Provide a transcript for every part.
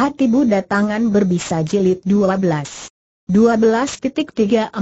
Hati Buddha Tangan Berbisa Jilid 12 12.34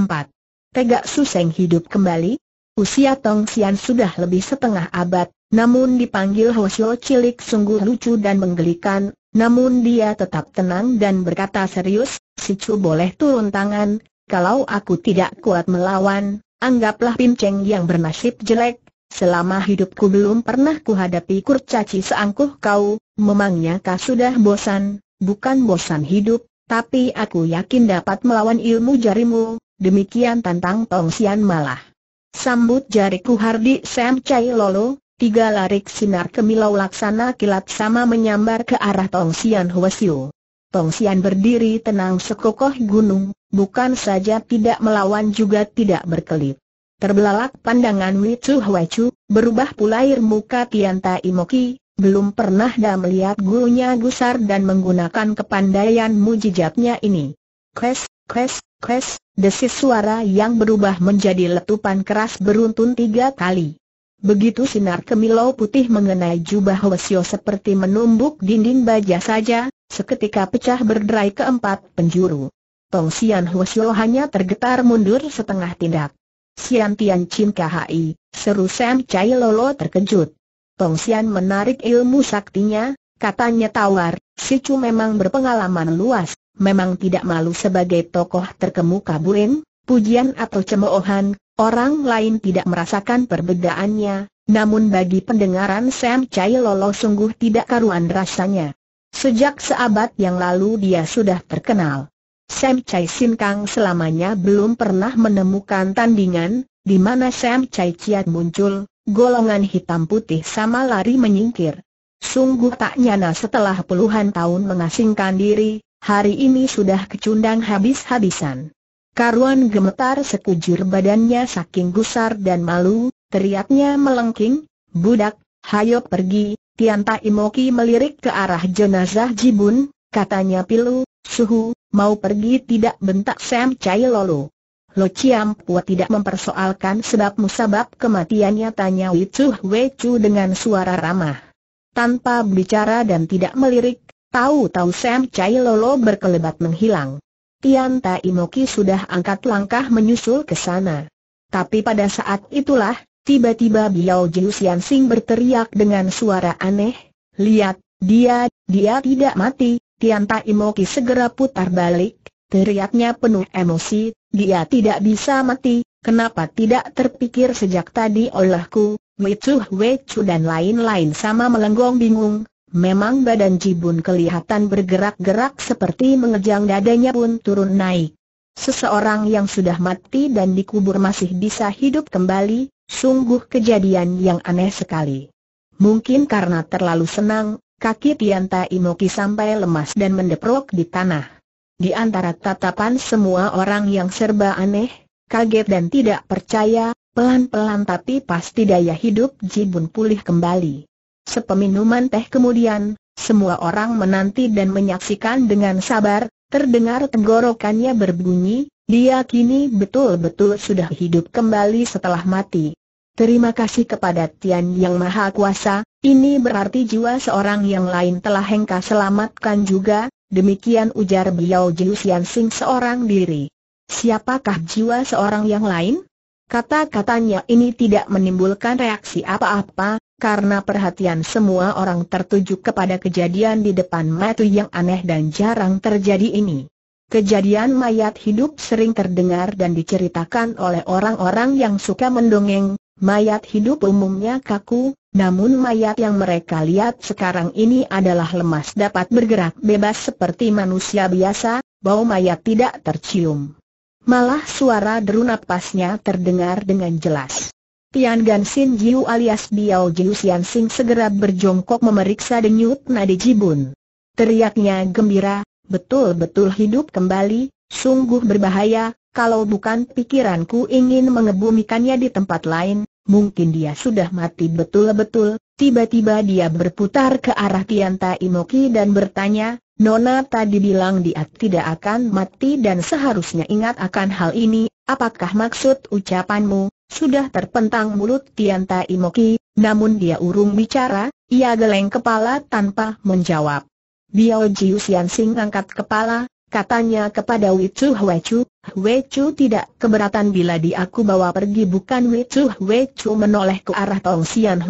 Tegak Suseng hidup kembali Usia Tong Sian sudah lebih setengah abad Namun dipanggil Hoshio Cilik sungguh lucu dan menggelikan Namun dia tetap tenang dan berkata serius Si Chu boleh turun tangan Kalau aku tidak kuat melawan Anggaplah pinceng yang bernasib jelek Selama hidupku belum pernah kuhadapi kurcaci seangkuh kau, memangnya kau sudah bosan, bukan bosan hidup, tapi aku yakin dapat melawan ilmu jarimu, demikian tantang Tong Sian malah. Sambut jariku Hardi Sam Chai Lolo, tiga larik sinar kemilau laksana kilat sama menyambar ke arah Tong Sian Hwasyu. Tong Sian berdiri tenang sekokoh gunung, bukan saja tidak melawan juga tidak berkelip. Terbelalak pandangan Wicu Huacu, berubah pula air muka Tian Tai Moki, belum pernah dah melihat gurunya gusar dan menggunakan kepandaian mujijatnya ini. Kres, kres, kres, desis suara yang berubah menjadi letupan keras beruntun tiga kali. Begitu sinar kemilau putih mengenai jubah Wesio seperti menumbuk dinding baja saja, seketika pecah berderai keempat penjuru. Tong Sian Wesio hanya tergetar mundur setengah tindak. Sian Tian Chin Khai, seru Sam Chai Lolo terkejut. Tong Xian menarik ilmu saktinya, katanya tawar, si Chu memang berpengalaman luas, memang tidak malu sebagai tokoh terkemuka Buin, pujian atau cemoohan, orang lain tidak merasakan perbedaannya, namun bagi pendengaran Sam Chai Lolo sungguh tidak karuan rasanya. Sejak seabad yang lalu dia sudah terkenal. Sam Chai Sin Kang selamanya belum pernah menemukan tandingan, di mana Sam Chai Chiat muncul, golongan hitam putih sama lari menyingkir. Sungguh tak nyana setelah puluhan tahun mengasingkan diri, hari ini sudah kecundang habis-habisan. Karuan gemetar sekujur badannya saking gusar dan malu, teriaknya melengking, Budak, hayo pergi, Tianta Imoki melirik ke arah jenazah Jibun, katanya pilu, suhu, mau pergi tidak bentak Sam Chai Lolo. Lo Chiam Pua tidak mempersoalkan sebab musabab kematiannya tanya Wicu Chu dengan suara ramah. Tanpa bicara dan tidak melirik, tahu-tahu Sam Chai Lolo berkelebat menghilang. Tian Tai Moki sudah angkat langkah menyusul ke sana. Tapi pada saat itulah, tiba-tiba Biao Jiu Sian Sing berteriak dengan suara aneh, Lihat, dia, dia tidak mati, Tian Tai Moki segera putar balik, teriaknya penuh emosi, dia tidak bisa mati, kenapa tidak terpikir sejak tadi olehku, Mitsuh Wechu dan lain-lain sama melenggong bingung, memang badan Jibun kelihatan bergerak-gerak seperti mengejang dadanya pun turun naik. Seseorang yang sudah mati dan dikubur masih bisa hidup kembali, sungguh kejadian yang aneh sekali. Mungkin karena terlalu senang, kaki Tianta Moki sampai lemas dan mendeprok di tanah. Di antara tatapan semua orang yang serba aneh, kaget dan tidak percaya, pelan-pelan tapi pasti daya hidup Jibun pulih kembali. Sepeminuman teh kemudian, semua orang menanti dan menyaksikan dengan sabar, terdengar tenggorokannya berbunyi, dia kini betul-betul sudah hidup kembali setelah mati. Terima kasih kepada Tian Yang Maha Kuasa, ini berarti jiwa seorang yang lain telah Hengka selamatkan juga, Demikian ujar beliau Jiu Xian Sing seorang diri. Siapakah jiwa seorang yang lain? Kata-katanya ini tidak menimbulkan reaksi apa-apa, karena perhatian semua orang tertuju kepada kejadian di depan mata yang aneh dan jarang terjadi ini. Kejadian mayat hidup sering terdengar dan diceritakan oleh orang-orang yang suka mendongeng, mayat hidup umumnya kaku, namun mayat yang mereka lihat sekarang ini adalah lemas dapat bergerak bebas seperti manusia biasa, bau mayat tidak tercium. Malah suara deru napasnya terdengar dengan jelas. Tian Gan Sin Jiu alias Biao Jiu Sian Sing segera berjongkok memeriksa denyut nadi Jibun. Teriaknya gembira, betul-betul hidup kembali, sungguh berbahaya, kalau bukan pikiranku ingin mengebumikannya di tempat lain, mungkin dia sudah mati betul-betul, tiba-tiba dia berputar ke arah Tianta Imoki dan bertanya, Nona tadi bilang dia tidak akan mati dan seharusnya ingat akan hal ini, apakah maksud ucapanmu? Sudah terpentang mulut Tianta Imoki, namun dia urung bicara, ia geleng kepala tanpa menjawab. Biao Jiu Sing angkat kepala, Katanya kepada Wicu Huecu, Huecu tidak keberatan bila di aku bawa pergi bukan Wicu Huecu menoleh ke arah Tong Tongsian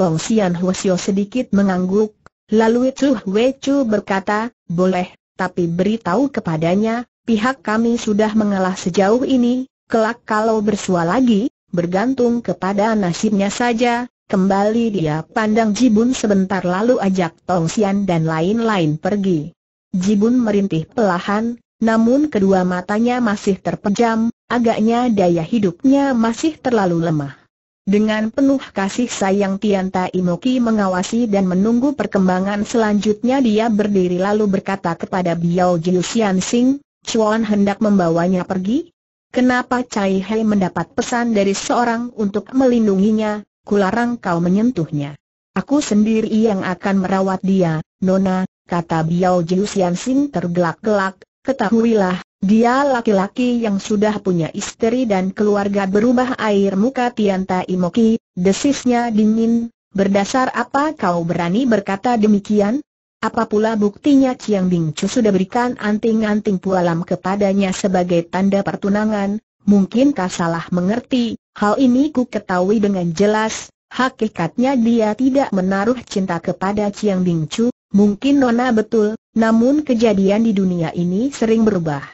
Tong Sian Huesio sedikit mengangguk, lalu Wicu Huecu berkata, boleh, tapi beritahu kepadanya, pihak kami sudah mengalah sejauh ini, kelak kalau bersua lagi, bergantung kepada nasibnya saja. Kembali dia pandang Jibun sebentar lalu ajak Tong Sian dan lain-lain pergi. Jibun merintih pelahan, namun kedua matanya masih terpejam, agaknya daya hidupnya masih terlalu lemah. Dengan penuh kasih sayang Tian Tai mengawasi dan menunggu perkembangan selanjutnya dia berdiri lalu berkata kepada Biao Jiu Xian Sing, Chuan hendak membawanya pergi? Kenapa Cai Hei mendapat pesan dari seorang untuk melindunginya, kularang kau menyentuhnya. Aku sendiri yang akan merawat dia, Nona, kata Biao jiu Jiusian Sing tergelak-gelak, ketahuilah, dia laki-laki yang sudah punya istri dan keluarga berubah air muka Tianta Imoki, desisnya dingin, berdasar apa kau berani berkata demikian? Apa pula buktinya Chiang Bing Chu sudah berikan anting-anting pualam kepadanya sebagai tanda pertunangan, mungkinkah salah mengerti, hal ini ku ketahui dengan jelas, hakikatnya dia tidak menaruh cinta kepada Chiang Bing Chu, Mungkin Nona betul, namun kejadian di dunia ini sering berubah.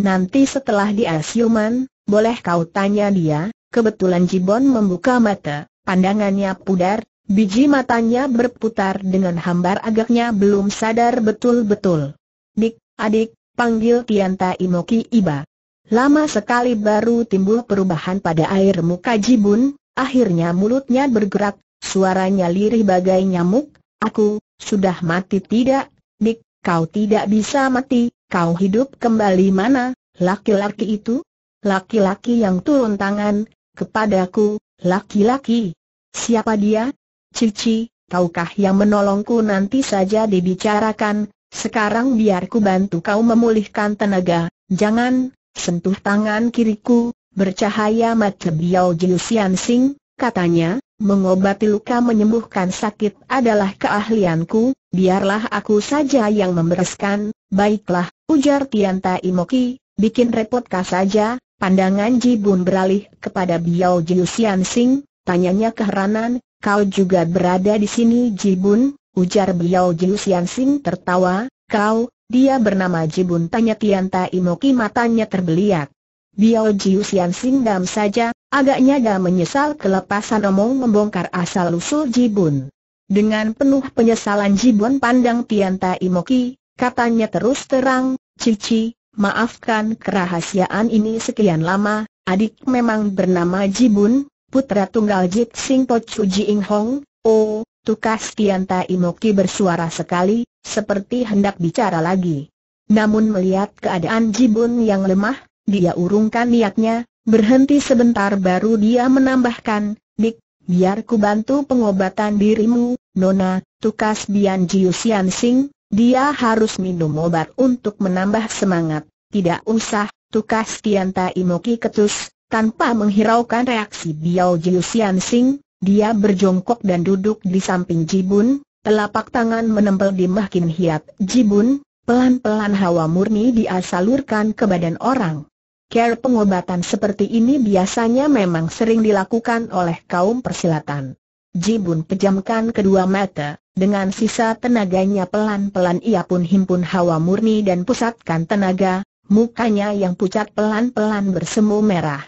Nanti setelah dia siuman, boleh kau tanya dia, kebetulan Jibon membuka mata, pandangannya pudar, biji matanya berputar dengan hambar agaknya belum sadar betul-betul. Dik, adik, panggil Tianta Imoki Iba. Lama sekali baru timbul perubahan pada air muka Jibun, akhirnya mulutnya bergerak, suaranya lirih bagai nyamuk, aku, sudah mati tidak, Dik, kau tidak bisa mati, kau hidup kembali mana, laki-laki itu? Laki-laki yang turun tangan, kepadaku, laki-laki. Siapa dia? Cici, taukah yang menolongku nanti saja dibicarakan, sekarang biarku bantu kau memulihkan tenaga, jangan, sentuh tangan kiriku, bercahaya mata Biao Jiu Sing, Katanya, mengobati luka menyembuhkan sakit adalah keahlianku, biarlah aku saja yang membereskan, baiklah, ujar Tianta Imoki, bikin repotkah saja, pandangan Ji Bun beralih kepada Biao Jiusian Sing, tanyanya keheranan, kau juga berada di sini Ji Bun? ujar Biao Jiusian Sing tertawa, kau, dia bernama Ji Bun? tanya Tianta Imoki matanya terbeliak. Biao Jiu Sian saja, agaknya dia menyesal kelepasan omong membongkar asal-usul Jibun. Dengan penuh penyesalan Jibun pandang Tian Tai Moki, katanya terus terang, Cici, maafkan kerahasiaan ini sekian lama, adik memang bernama Jibun, putra tunggal Jit Sing Po Chu Ing Hong, oh, tukas Tian Tai Moki bersuara sekali, seperti hendak bicara lagi. Namun melihat keadaan Jibun yang lemah, dia urungkan niatnya, berhenti sebentar baru dia menambahkan, Dik, biar ku bantu pengobatan dirimu, Nona, tukas Bian Jiu Sian Sing, dia harus minum obat untuk menambah semangat. Tidak usah, tukas Tianta Imoki ketus, tanpa menghiraukan reaksi Biao Jiu Sian Sing, dia berjongkok dan duduk di samping Jibun, telapak tangan menempel di makin hiat Jibun, pelan-pelan hawa murni dia salurkan ke badan orang. Care pengobatan seperti ini biasanya memang sering dilakukan oleh kaum persilatan. Jibun pejamkan kedua mata, dengan sisa tenaganya pelan-pelan ia pun himpun hawa murni dan pusatkan tenaga, mukanya yang pucat pelan-pelan bersemu merah.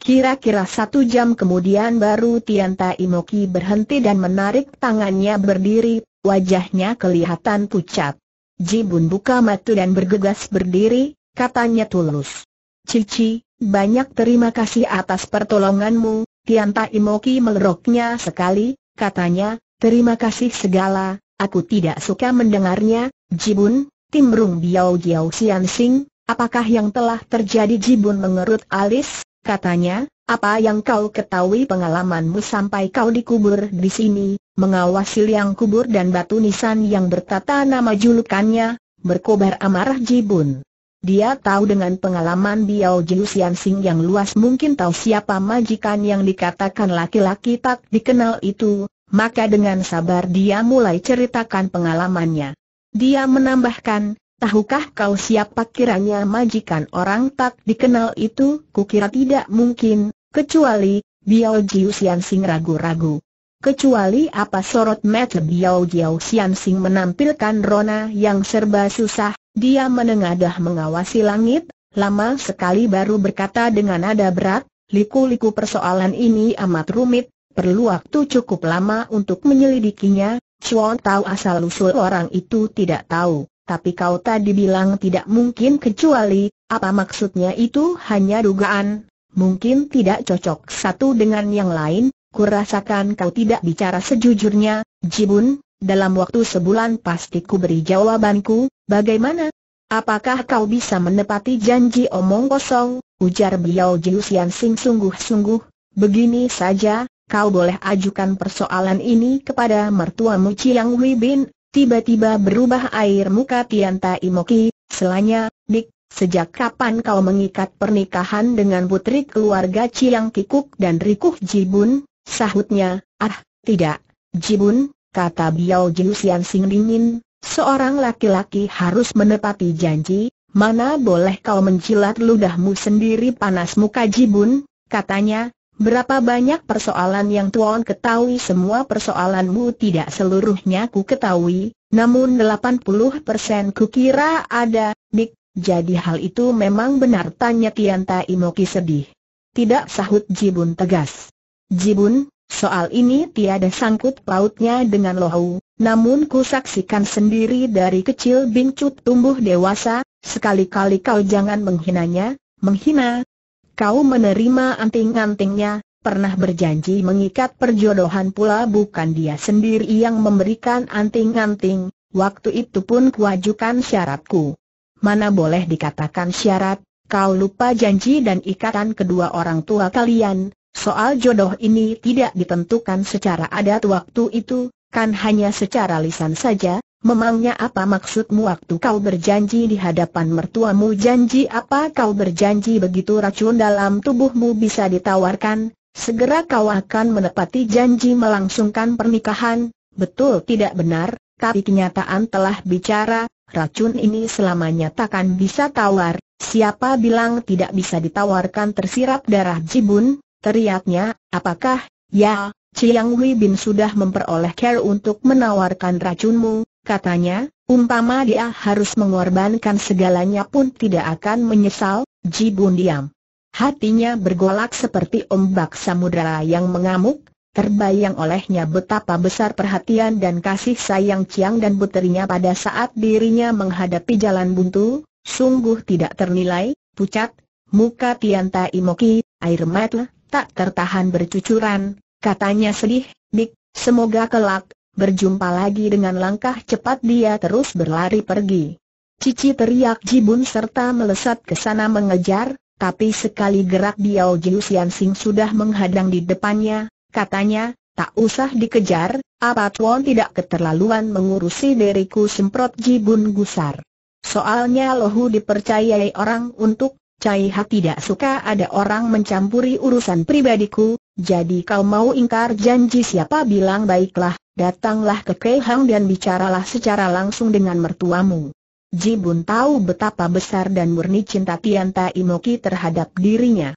Kira-kira satu jam kemudian baru Tianta Imoki berhenti dan menarik tangannya berdiri, wajahnya kelihatan pucat. Jibun buka mata dan bergegas berdiri, katanya tulus. Cici, banyak terima kasih atas pertolonganmu, Tianta Imoki meleroknya sekali, katanya, terima kasih segala, aku tidak suka mendengarnya, Jibun, Timrung Biao Jiao Sian Sing, apakah yang telah terjadi Jibun mengerut alis, katanya, apa yang kau ketahui pengalamanmu sampai kau dikubur di sini, mengawasi liang kubur dan batu nisan yang bertata nama julukannya, berkobar amarah Jibun. Dia tahu dengan pengalaman Biao Jiusian Sing yang luas mungkin tahu siapa majikan yang dikatakan laki-laki tak dikenal itu, maka dengan sabar dia mulai ceritakan pengalamannya. Dia menambahkan, tahukah kau siapa kiranya majikan orang tak dikenal itu? Kukira tidak mungkin, kecuali, Biao Jiusian Sing ragu-ragu. Kecuali apa sorot mata Biao Jiu Xian Sing menampilkan Rona yang serba susah, dia menengadah mengawasi langit, lama sekali baru berkata dengan nada berat, liku-liku persoalan ini amat rumit, perlu waktu cukup lama untuk menyelidikinya, Chuan tahu asal-usul orang itu tidak tahu, tapi kau tadi bilang tidak mungkin kecuali, apa maksudnya itu hanya dugaan, mungkin tidak cocok satu dengan yang lain, kurasakan kau tidak bicara sejujurnya, Jibun, dalam waktu sebulan pasti ku beri jawabanku, bagaimana? Apakah kau bisa menepati janji omong kosong? Ujar Biao Jiusian Sing sungguh-sungguh, begini saja, kau boleh ajukan persoalan ini kepada mertuamu Chiang Bin. tiba-tiba berubah air muka Tianta Imoki, selanya, Dik, Sejak kapan kau mengikat pernikahan dengan putri keluarga Chiang Kikuk dan Rikuh Jibun? Sahutnya, ah, tidak, Jibun, kata Biao Jiu Sian Sing dingin, seorang laki-laki harus menepati janji, mana boleh kau mencilat ludahmu sendiri panas muka Jibun, katanya, berapa banyak persoalan yang tuan ketahui semua persoalanmu tidak seluruhnya ku ketahui, namun 80% kira ada, dik, jadi hal itu memang benar tanya Tianta imoki sedih. Tidak sahut Jibun tegas. Jibun, Soal ini tiada sangkut pautnya dengan Lohau, namun ku saksikan sendiri dari kecil bincut tumbuh dewasa, sekali-kali kau jangan menghinanya, menghina. Kau menerima anting-antingnya, pernah berjanji mengikat perjodohan pula bukan dia sendiri yang memberikan anting-anting, waktu itu pun kuajukan syaratku. Mana boleh dikatakan syarat, kau lupa janji dan ikatan kedua orang tua kalian, Soal jodoh ini tidak ditentukan secara adat waktu itu, kan hanya secara lisan saja, memangnya apa maksudmu waktu kau berjanji di hadapan mertuamu janji apa kau berjanji begitu racun dalam tubuhmu bisa ditawarkan, segera kau akan menepati janji melangsungkan pernikahan, betul tidak benar, tapi kenyataan telah bicara, racun ini selamanya takkan bisa tawar, siapa bilang tidak bisa ditawarkan tersirap darah jibun, Teriaknya, apakah, ya, Chiang Hui Bin sudah memperoleh care untuk menawarkan racunmu, katanya, umpama dia harus mengorbankan segalanya pun tidak akan menyesal, Ji Bun diam. Hatinya bergolak seperti ombak samudera yang mengamuk, terbayang olehnya betapa besar perhatian dan kasih sayang Chiang dan puterinya pada saat dirinya menghadapi jalan buntu, sungguh tidak ternilai, pucat, muka Tian Tai Moki, air mata tak tertahan bercucuran, katanya sedih, Dik, semoga kelak, berjumpa lagi dengan langkah cepat dia terus berlari pergi. Cici teriak jibun serta melesat ke sana mengejar, tapi sekali gerak Biao Jiusian Sing sudah menghadang di depannya, katanya, tak usah dikejar, apa Tuan tidak keterlaluan mengurusi diriku semprot jibun gusar. Soalnya lohu dipercayai orang untuk Cai Hak tidak suka ada orang mencampuri urusan pribadiku, jadi kau mau ingkar janji siapa bilang baiklah, datanglah ke Keihang dan bicaralah secara langsung dengan mertuamu. Ji Bun tahu betapa besar dan murni cinta Tian Tai Moki terhadap dirinya.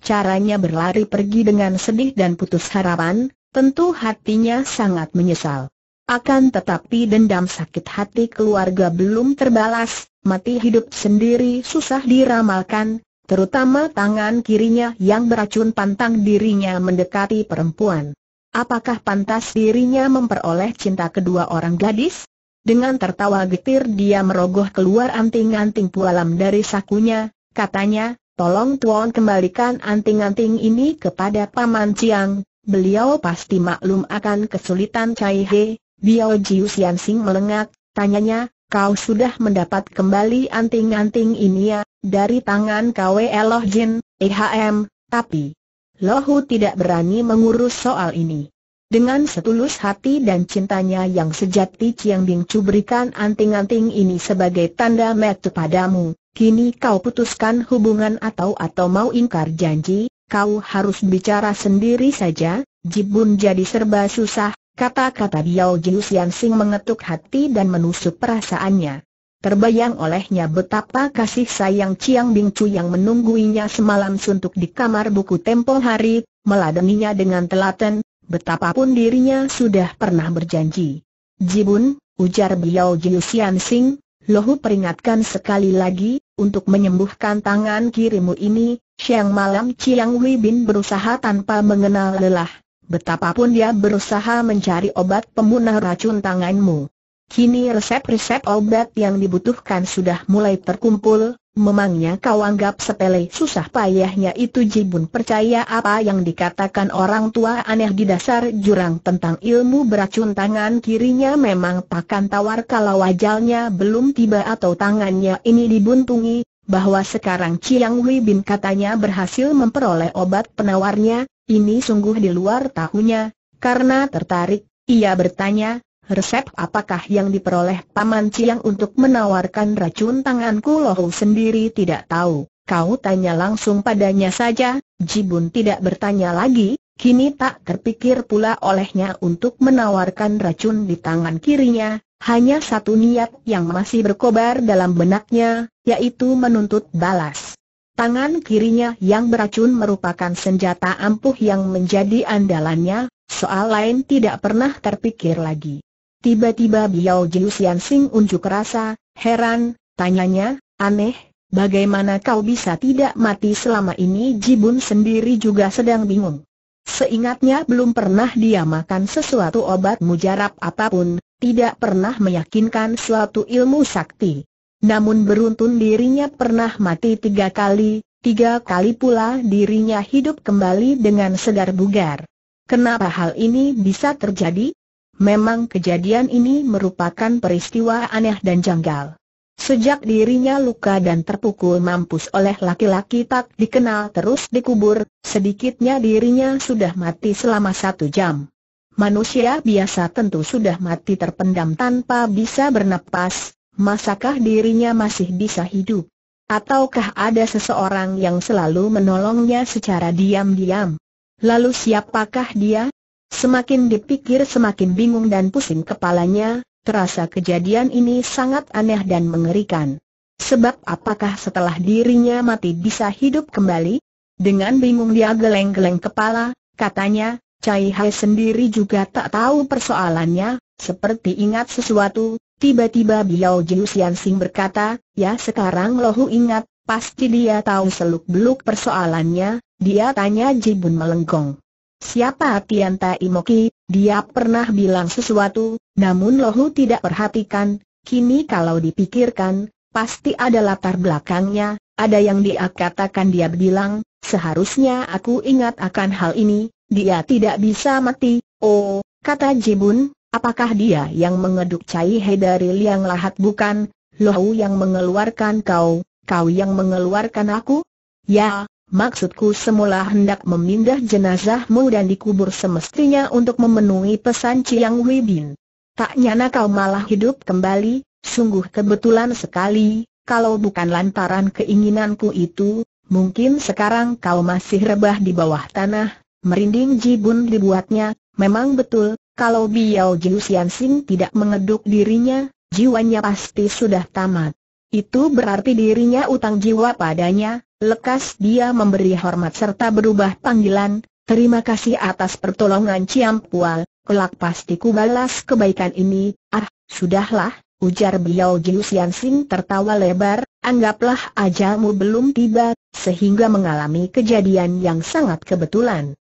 Caranya berlari pergi dengan sedih dan putus harapan, tentu hatinya sangat menyesal. Akan tetapi dendam sakit hati keluarga belum terbalas, Mati hidup sendiri susah diramalkan, terutama tangan kirinya yang beracun pantang dirinya mendekati perempuan. Apakah pantas dirinya memperoleh cinta kedua orang gadis? Dengan tertawa getir dia merogoh keluar anting-anting pualam dari sakunya, katanya, tolong tuan kembalikan anting-anting ini kepada Paman Ciang, beliau pasti maklum akan kesulitan Cai He, Biao Jiu Sian melengak, tanyanya, kau sudah mendapat kembali anting-anting ini ya, dari tangan KW Eloh Jin, EHM, tapi Lohu tidak berani mengurus soal ini. Dengan setulus hati dan cintanya yang sejati Chiang Ding Chu berikan anting-anting ini sebagai tanda metu padamu, kini kau putuskan hubungan atau atau mau ingkar janji, kau harus bicara sendiri saja, Jibun jadi serba susah, Kata-kata Biao Jiu Sian Sing mengetuk hati dan menusuk perasaannya. Terbayang olehnya betapa kasih sayang Chiang Bing Chu yang menungguinya semalam suntuk di kamar buku tempo hari, meladeninya dengan telaten, betapapun dirinya sudah pernah berjanji. Jibun, ujar Biao Jiu Sian Sing, Lohu peringatkan sekali lagi, untuk menyembuhkan tangan kirimu ini, siang malam Chiang Wei Bin berusaha tanpa mengenal lelah betapapun dia berusaha mencari obat pembunuh racun tanganmu. Kini resep-resep obat yang dibutuhkan sudah mulai terkumpul, memangnya kau anggap sepele susah payahnya itu Jibun percaya apa yang dikatakan orang tua aneh di dasar jurang tentang ilmu beracun tangan kirinya memang takkan tawar kalau wajalnya belum tiba atau tangannya ini dibuntungi, bahwa sekarang Chiang Wei Bin katanya berhasil memperoleh obat penawarnya, ini sungguh di luar tahunya, karena tertarik, ia bertanya, resep apakah yang diperoleh Paman Ciang untuk menawarkan racun tanganku Lohu sendiri tidak tahu. Kau tanya langsung padanya saja, Jibun tidak bertanya lagi, kini tak terpikir pula olehnya untuk menawarkan racun di tangan kirinya, hanya satu niat yang masih berkobar dalam benaknya, yaitu menuntut balas. Tangan kirinya yang beracun merupakan senjata ampuh yang menjadi andalannya, soal lain tidak pernah terpikir lagi. Tiba-tiba Biao Jiusian Sing unjuk rasa, heran, tanyanya, aneh, bagaimana kau bisa tidak mati selama ini Jibun sendiri juga sedang bingung. Seingatnya belum pernah dia makan sesuatu obat mujarab apapun, tidak pernah meyakinkan suatu ilmu sakti. Namun beruntun dirinya pernah mati tiga kali, tiga kali pula dirinya hidup kembali dengan segar bugar. Kenapa hal ini bisa terjadi? Memang kejadian ini merupakan peristiwa aneh dan janggal. Sejak dirinya luka dan terpukul mampus oleh laki-laki tak dikenal terus dikubur, sedikitnya dirinya sudah mati selama satu jam. Manusia biasa tentu sudah mati terpendam tanpa bisa bernapas, masakah dirinya masih bisa hidup? Ataukah ada seseorang yang selalu menolongnya secara diam-diam? Lalu siapakah dia? Semakin dipikir semakin bingung dan pusing kepalanya, terasa kejadian ini sangat aneh dan mengerikan. Sebab apakah setelah dirinya mati bisa hidup kembali? Dengan bingung dia geleng-geleng kepala, katanya, Cai Hai sendiri juga tak tahu persoalannya, seperti ingat sesuatu, Tiba-tiba Biao Jiu Sian Sing berkata, ya sekarang lohu ingat, pasti dia tahu seluk-beluk persoalannya, dia tanya Jibun melengkung. Siapa Tian Tai Moki, dia pernah bilang sesuatu, namun lohu tidak perhatikan, kini kalau dipikirkan, pasti ada latar belakangnya, ada yang dia katakan dia bilang, seharusnya aku ingat akan hal ini, dia tidak bisa mati, oh, kata Jibun, Apakah dia yang mengeduk Cai He dari liang lahat bukan? Lohu yang mengeluarkan kau, kau yang mengeluarkan aku? Ya, maksudku semula hendak memindah jenazahmu dan dikubur semestinya untuk memenuhi pesan Ciang Hui Bin. Tak nyana kau malah hidup kembali, sungguh kebetulan sekali, kalau bukan lantaran keinginanku itu, mungkin sekarang kau masih rebah di bawah tanah, merinding Jibun dibuatnya, memang betul, kalau Biao Jiu Sian Sing tidak mengeduk dirinya, jiwanya pasti sudah tamat. Itu berarti dirinya utang jiwa padanya, lekas dia memberi hormat serta berubah panggilan, terima kasih atas pertolongan Ciam Pual, kelak pasti ku balas kebaikan ini, ah, sudahlah, ujar Biao Jiu Sian Sing tertawa lebar, anggaplah ajalmu belum tiba, sehingga mengalami kejadian yang sangat kebetulan.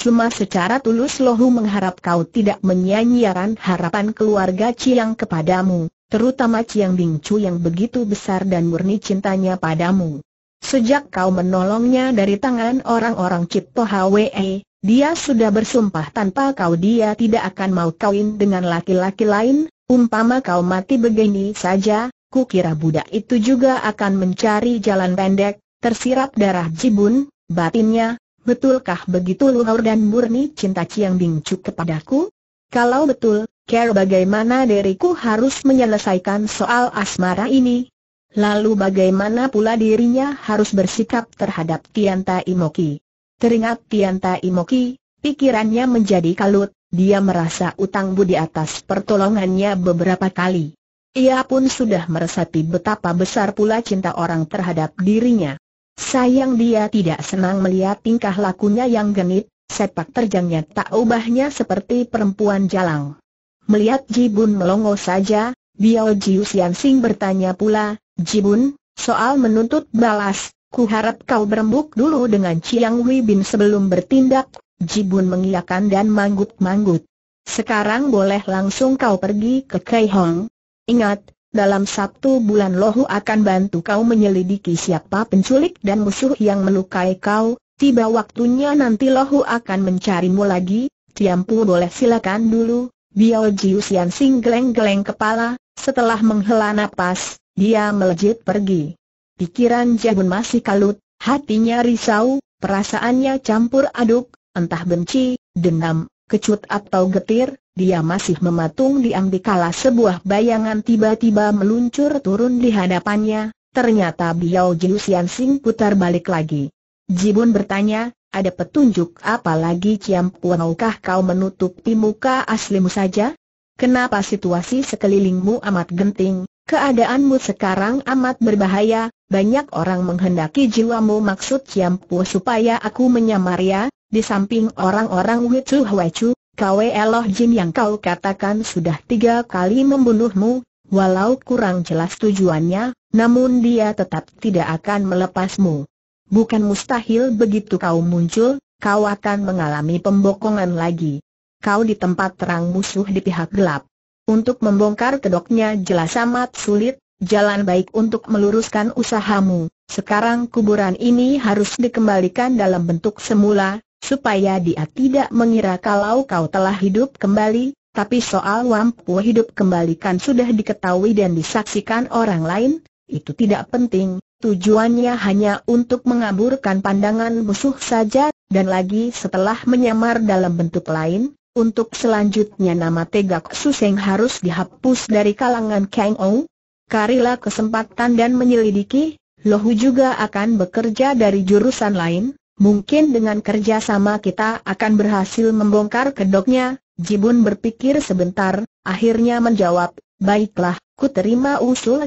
Cuma secara tulus Lohu mengharap kau tidak menyanyiakan harapan keluarga Ciang kepadamu, terutama Ciang Bing Chu yang begitu besar dan murni cintanya padamu. Sejak kau menolongnya dari tangan orang-orang Cipto Hwe, dia sudah bersumpah tanpa kau dia tidak akan mau kawin dengan laki-laki lain, umpama kau mati begini saja, kukira budak itu juga akan mencari jalan pendek, tersirat darah jibun, batinnya, betulkah begitu luhur dan murni cinta Ciang Bing kepadaku? Kalau betul, care bagaimana diriku harus menyelesaikan soal asmara ini? Lalu bagaimana pula dirinya harus bersikap terhadap Tianta Imoki? Teringat Tianta Imoki, pikirannya menjadi kalut, dia merasa utang budi atas pertolongannya beberapa kali. Ia pun sudah meresapi betapa besar pula cinta orang terhadap dirinya. Sayang dia tidak senang melihat tingkah lakunya yang genit, sepak terjangnya tak ubahnya seperti perempuan jalang. Melihat Jibun melongo saja, Biao Jiu Sian bertanya pula, Jibun, soal menuntut balas, ku harap kau berembuk dulu dengan Chiang Wei Bin sebelum bertindak, Jibun mengiyakan dan manggut-manggut. Sekarang boleh langsung kau pergi ke Kai Hong. Ingat, dalam satu bulan lohu akan bantu kau menyelidiki siapa penculik dan musuh yang melukai kau, tiba waktunya nanti lohu akan mencarimu lagi, Tiampu boleh silakan dulu, Biao Jiu Sing geleng-geleng kepala, setelah menghela nafas, dia melejit pergi. Pikiran Jabun masih kalut, hatinya risau, perasaannya campur aduk, entah benci, dendam, kecut atau getir, dia masih mematung diam kala sebuah bayangan tiba-tiba meluncur turun di hadapannya, ternyata Biao Jiu Xian Sing putar balik lagi. Jibun bertanya, ada petunjuk apa lagi Ciam Puanaukah kau menutupi muka aslimu saja? Kenapa situasi sekelilingmu amat genting, keadaanmu sekarang amat berbahaya, banyak orang menghendaki jiwamu maksud Ciampu supaya aku menyamar ya, di samping orang-orang Wicu Huacu, Kwe Eloh Jin yang kau katakan sudah tiga kali membunuhmu, walau kurang jelas tujuannya, namun dia tetap tidak akan melepasmu. Bukan mustahil begitu kau muncul, kau akan mengalami pembokongan lagi. Kau di tempat terang musuh di pihak gelap. Untuk membongkar kedoknya jelas amat sulit, jalan baik untuk meluruskan usahamu. Sekarang kuburan ini harus dikembalikan dalam bentuk semula, supaya dia tidak mengira kalau kau telah hidup kembali, tapi soal Wampu hidup kembalikan sudah diketahui dan disaksikan orang lain, itu tidak penting, tujuannya hanya untuk mengaburkan pandangan musuh saja, dan lagi setelah menyamar dalam bentuk lain, untuk selanjutnya nama Tegak Suseng harus dihapus dari kalangan Kang Ou. Karilah kesempatan dan menyelidiki, Lohu juga akan bekerja dari jurusan lain, Mungkin dengan kerjasama kita akan berhasil membongkar kedoknya, Jibun berpikir sebentar, akhirnya menjawab, baiklah, ku terima usul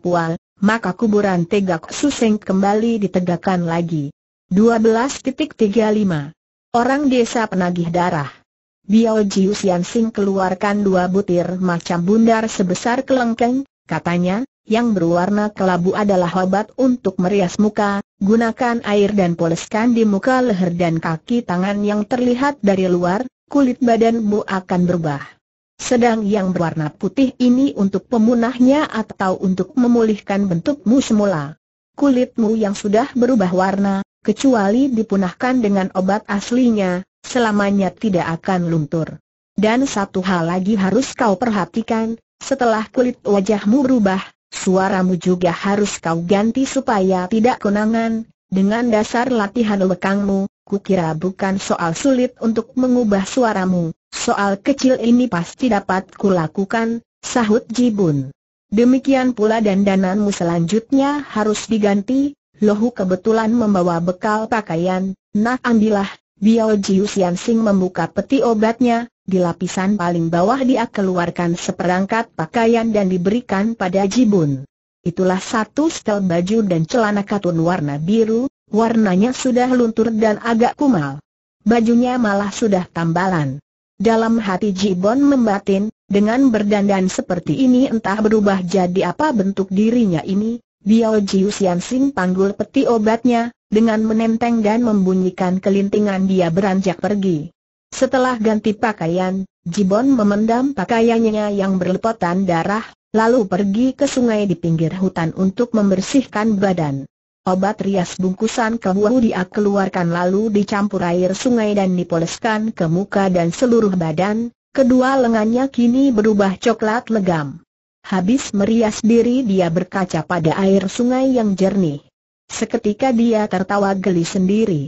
Pual, maka kuburan Tegak Suseng kembali ditegakkan lagi. 12.35 Orang desa penagih darah Biao Jiu Sing keluarkan dua butir macam bundar sebesar kelengkeng, katanya, yang berwarna kelabu adalah obat untuk merias muka, gunakan air dan poleskan di muka leher dan kaki tangan yang terlihat dari luar, kulit badanmu akan berubah. Sedang yang berwarna putih ini untuk pemunahnya atau untuk memulihkan bentukmu semula. Kulitmu yang sudah berubah warna, kecuali dipunahkan dengan obat aslinya, selamanya tidak akan luntur. Dan satu hal lagi harus kau perhatikan, setelah kulit wajahmu berubah, Suaramu juga harus kau ganti supaya tidak kenangan. dengan dasar latihan lekangmu, kukira bukan soal sulit untuk mengubah suaramu, soal kecil ini pasti dapat kulakukan, sahut Jibun. Demikian pula dandananmu selanjutnya harus diganti, Lohu kebetulan membawa bekal pakaian, nah ambillah Biao Jiu Xian Sing membuka peti obatnya, di lapisan paling bawah dia keluarkan seperangkat pakaian dan diberikan pada Jibun. Itulah satu setel baju dan celana katun warna biru, warnanya sudah luntur dan agak kumal. Bajunya malah sudah tambalan. Dalam hati Jibon membatin, dengan berdandan seperti ini entah berubah jadi apa bentuk dirinya ini, Biao Jiu Xian Sing panggul peti obatnya, dengan menenteng dan membunyikan kelintingan dia beranjak pergi. Setelah ganti pakaian, Jibon memendam pakaiannya yang berlepotan darah, lalu pergi ke sungai di pinggir hutan untuk membersihkan badan. Obat rias bungkusan kebuah dia keluarkan lalu dicampur air sungai dan dipoleskan ke muka dan seluruh badan, kedua lengannya kini berubah coklat legam. Habis merias diri dia berkaca pada air sungai yang jernih. Seketika dia tertawa geli sendiri.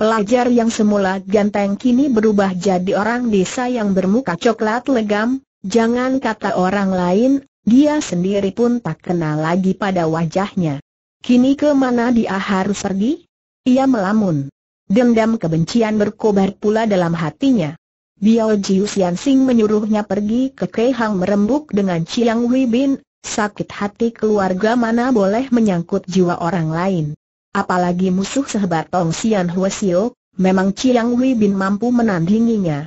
Pelajar yang semula ganteng kini berubah jadi orang desa yang bermuka coklat legam, jangan kata orang lain, dia sendiri pun tak kenal lagi pada wajahnya. Kini kemana dia harus pergi? Ia melamun. Dendam kebencian berkobar pula dalam hatinya. Biao Jiu Xian Sing menyuruhnya pergi ke Kehang merembuk dengan Chiang Wei Bin, Sakit hati keluarga mana boleh menyangkut jiwa orang lain. Apalagi musuh sehebat Tong Sian Huasio, memang Chiang Wei Bin mampu menandinginya.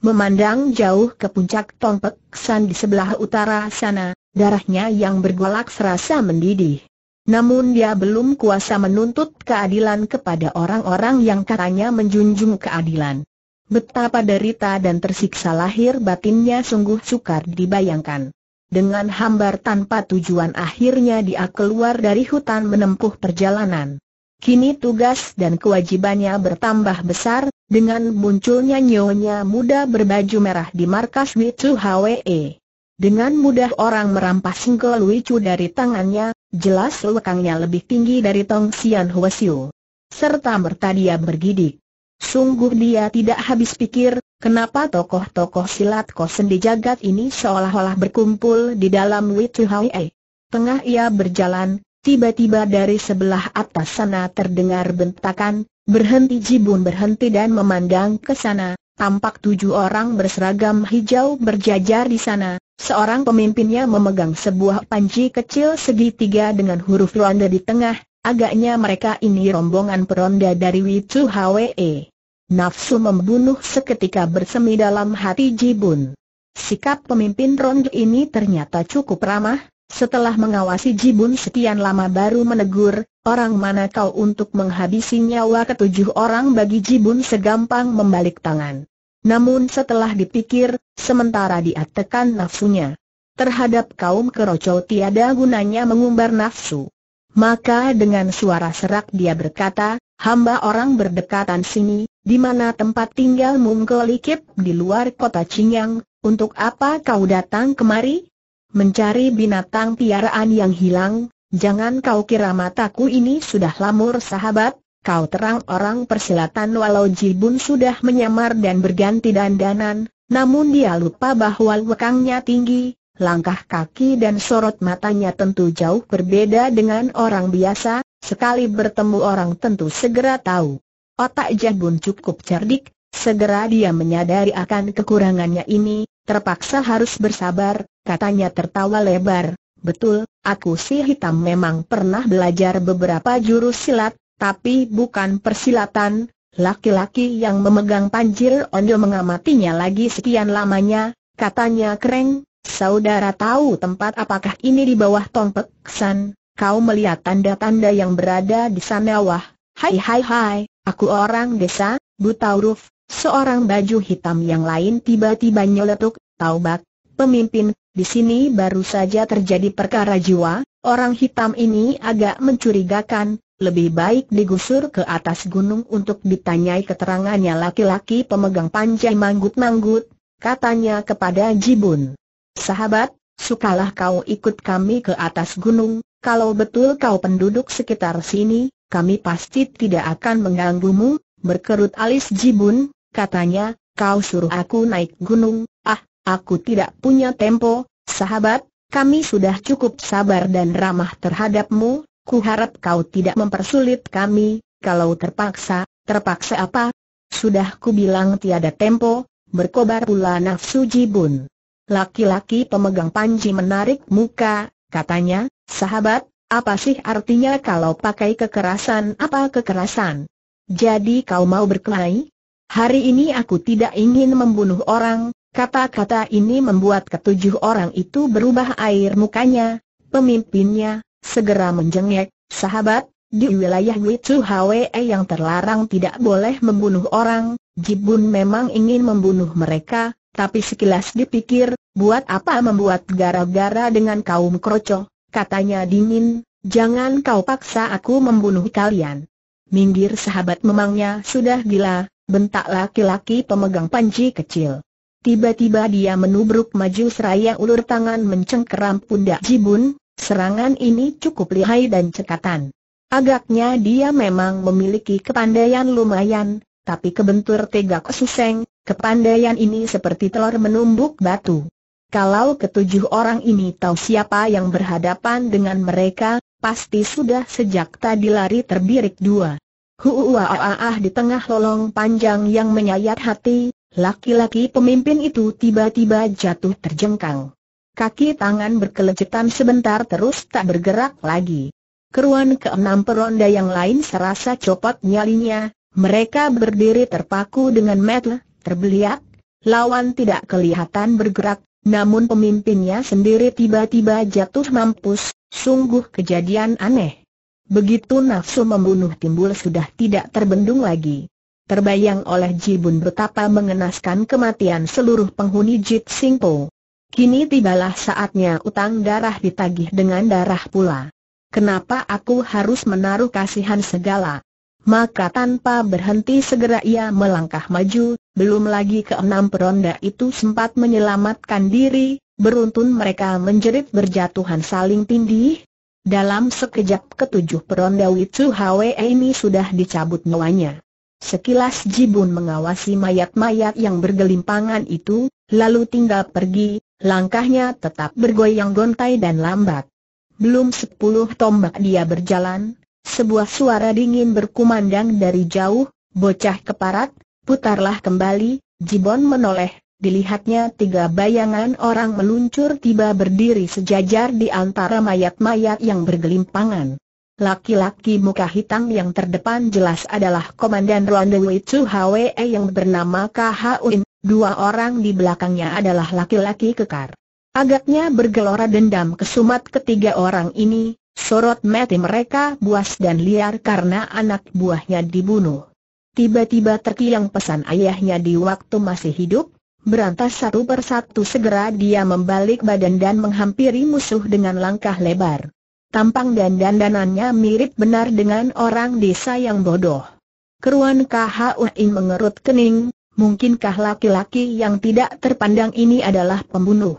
Memandang jauh ke puncak Tong Pek San di sebelah utara sana, darahnya yang bergolak serasa mendidih. Namun dia belum kuasa menuntut keadilan kepada orang-orang yang katanya menjunjung keadilan. Betapa derita dan tersiksa lahir batinnya sungguh sukar dibayangkan dengan hambar tanpa tujuan akhirnya dia keluar dari hutan menempuh perjalanan. Kini tugas dan kewajibannya bertambah besar, dengan munculnya nyonya muda berbaju merah di markas Wicu HWE. Dengan mudah orang merampas singkel Wicu dari tangannya, jelas lekangnya lebih tinggi dari Tong Sian Huasiu. Serta merta dia bergidik. Sungguh dia tidak habis pikir, Kenapa tokoh-tokoh silat kosen di jagat ini seolah-olah berkumpul di dalam Hwee? Tengah ia berjalan, tiba-tiba dari sebelah atas sana terdengar bentakan, berhenti Jibun berhenti dan memandang ke sana, tampak tujuh orang berseragam hijau berjajar di sana, seorang pemimpinnya memegang sebuah panci kecil segitiga dengan huruf Rwanda di tengah, agaknya mereka ini rombongan peronda dari Hwee. Nafsu membunuh seketika bersemi dalam hati Jibun. Sikap pemimpin Ronj ini ternyata cukup ramah, setelah mengawasi Jibun sekian lama baru menegur, orang mana kau untuk menghabisi nyawa ketujuh orang bagi Jibun segampang membalik tangan. Namun setelah dipikir, sementara dia tekan nafsunya. Terhadap kaum kerocol tiada gunanya mengumbar nafsu. Maka dengan suara serak dia berkata, hamba orang berdekatan sini, di mana tempat tinggal Ikip di luar kota Cingyang, untuk apa kau datang kemari? Mencari binatang piaraan yang hilang, jangan kau kira mataku ini sudah lamur sahabat, kau terang orang persilatan walau Jibun sudah menyamar dan berganti dandanan, namun dia lupa bahwa lekangnya tinggi, langkah kaki dan sorot matanya tentu jauh berbeda dengan orang biasa, Sekali bertemu orang tentu segera tahu. Otak Jabun cukup cerdik, segera dia menyadari akan kekurangannya ini, terpaksa harus bersabar, katanya tertawa lebar. Betul, aku si hitam memang pernah belajar beberapa jurus silat, tapi bukan persilatan. Laki-laki yang memegang panjil ondo mengamatinya lagi sekian lamanya, katanya kereng, saudara tahu tempat apakah ini di bawah tongpek san? kau melihat tanda-tanda yang berada di sana wah, hai hai hai, aku orang desa, buta huruf, seorang baju hitam yang lain tiba-tiba nyeletuk, taubat, pemimpin, di sini baru saja terjadi perkara jiwa, orang hitam ini agak mencurigakan, lebih baik digusur ke atas gunung untuk ditanyai keterangannya laki-laki pemegang panjai manggut-manggut, katanya kepada Jibun. Sahabat, sukalah kau ikut kami ke atas gunung, kalau betul kau penduduk sekitar sini, kami pasti tidak akan mengganggumu, berkerut alis Jibun, katanya, kau suruh aku naik gunung, ah, aku tidak punya tempo, sahabat, kami sudah cukup sabar dan ramah terhadapmu, kuharap kau tidak mempersulit kami, kalau terpaksa, terpaksa apa? Sudah ku bilang tiada tempo, berkobar pula nafsu Jibun. Laki-laki pemegang panji menarik muka, Katanya, sahabat, apa sih artinya kalau pakai kekerasan apa kekerasan? Jadi kau mau berkelahi? Hari ini aku tidak ingin membunuh orang, kata-kata ini membuat ketujuh orang itu berubah air mukanya, pemimpinnya, segera menjengek, sahabat, di wilayah Witsu Hwe yang terlarang tidak boleh membunuh orang, Jibun memang ingin membunuh mereka, tapi sekilas dipikir, buat apa membuat gara-gara dengan kaum kroco, katanya dingin, jangan kau paksa aku membunuh kalian. Minggir sahabat memangnya sudah gila, bentak laki-laki pemegang panci kecil. Tiba-tiba dia menubruk maju seraya ulur tangan mencengkeram pundak Jibun, serangan ini cukup lihai dan cekatan. Agaknya dia memang memiliki kepandaian lumayan, tapi kebentur tegak suseng, Kepandaian ini seperti telur menumbuk batu. Kalau ketujuh orang ini tahu siapa yang berhadapan dengan mereka, pasti sudah sejak tadi lari terbirik dua. Huuuaaah! di tengah lolong panjang yang menyayat hati, laki-laki pemimpin itu tiba-tiba jatuh terjengkang. Kaki tangan berkelecetan sebentar terus tak bergerak lagi. Keruan keenam peronda yang lain serasa copot nyalinya, mereka berdiri terpaku dengan metel terbeliak, lawan tidak kelihatan bergerak, namun pemimpinnya sendiri tiba-tiba jatuh mampus, sungguh kejadian aneh. Begitu nafsu membunuh timbul sudah tidak terbendung lagi. Terbayang oleh Jibun betapa mengenaskan kematian seluruh penghuni Jit Singpo. Kini tibalah saatnya utang darah ditagih dengan darah pula. Kenapa aku harus menaruh kasihan segala? maka tanpa berhenti segera ia melangkah maju, belum lagi keenam peronda itu sempat menyelamatkan diri, beruntun mereka menjerit berjatuhan saling tindih. Dalam sekejap ketujuh peronda Witsu Hwe ini sudah dicabut nyawanya. Sekilas Jibun mengawasi mayat-mayat yang bergelimpangan itu, lalu tinggal pergi, langkahnya tetap bergoyang gontai dan lambat. Belum sepuluh tombak dia berjalan, sebuah suara dingin berkumandang dari jauh, bocah keparat, putarlah kembali, Jibon menoleh, dilihatnya tiga bayangan orang meluncur tiba berdiri sejajar di antara mayat-mayat yang bergelimpangan. Laki-laki muka hitam yang terdepan jelas adalah Komandan Rondewi Chu Hwe yang bernama Khuin, dua orang di belakangnya adalah laki-laki kekar. Agaknya bergelora dendam kesumat ketiga orang ini, Sorot mati mereka buas dan liar karena anak buahnya dibunuh. Tiba-tiba terkilang pesan ayahnya di waktu masih hidup, berantas satu persatu segera dia membalik badan dan menghampiri musuh dengan langkah lebar. Tampang dan dandanannya mirip benar dengan orang desa yang bodoh. Keruan KHUI mengerut kening, mungkinkah laki-laki yang tidak terpandang ini adalah pembunuh?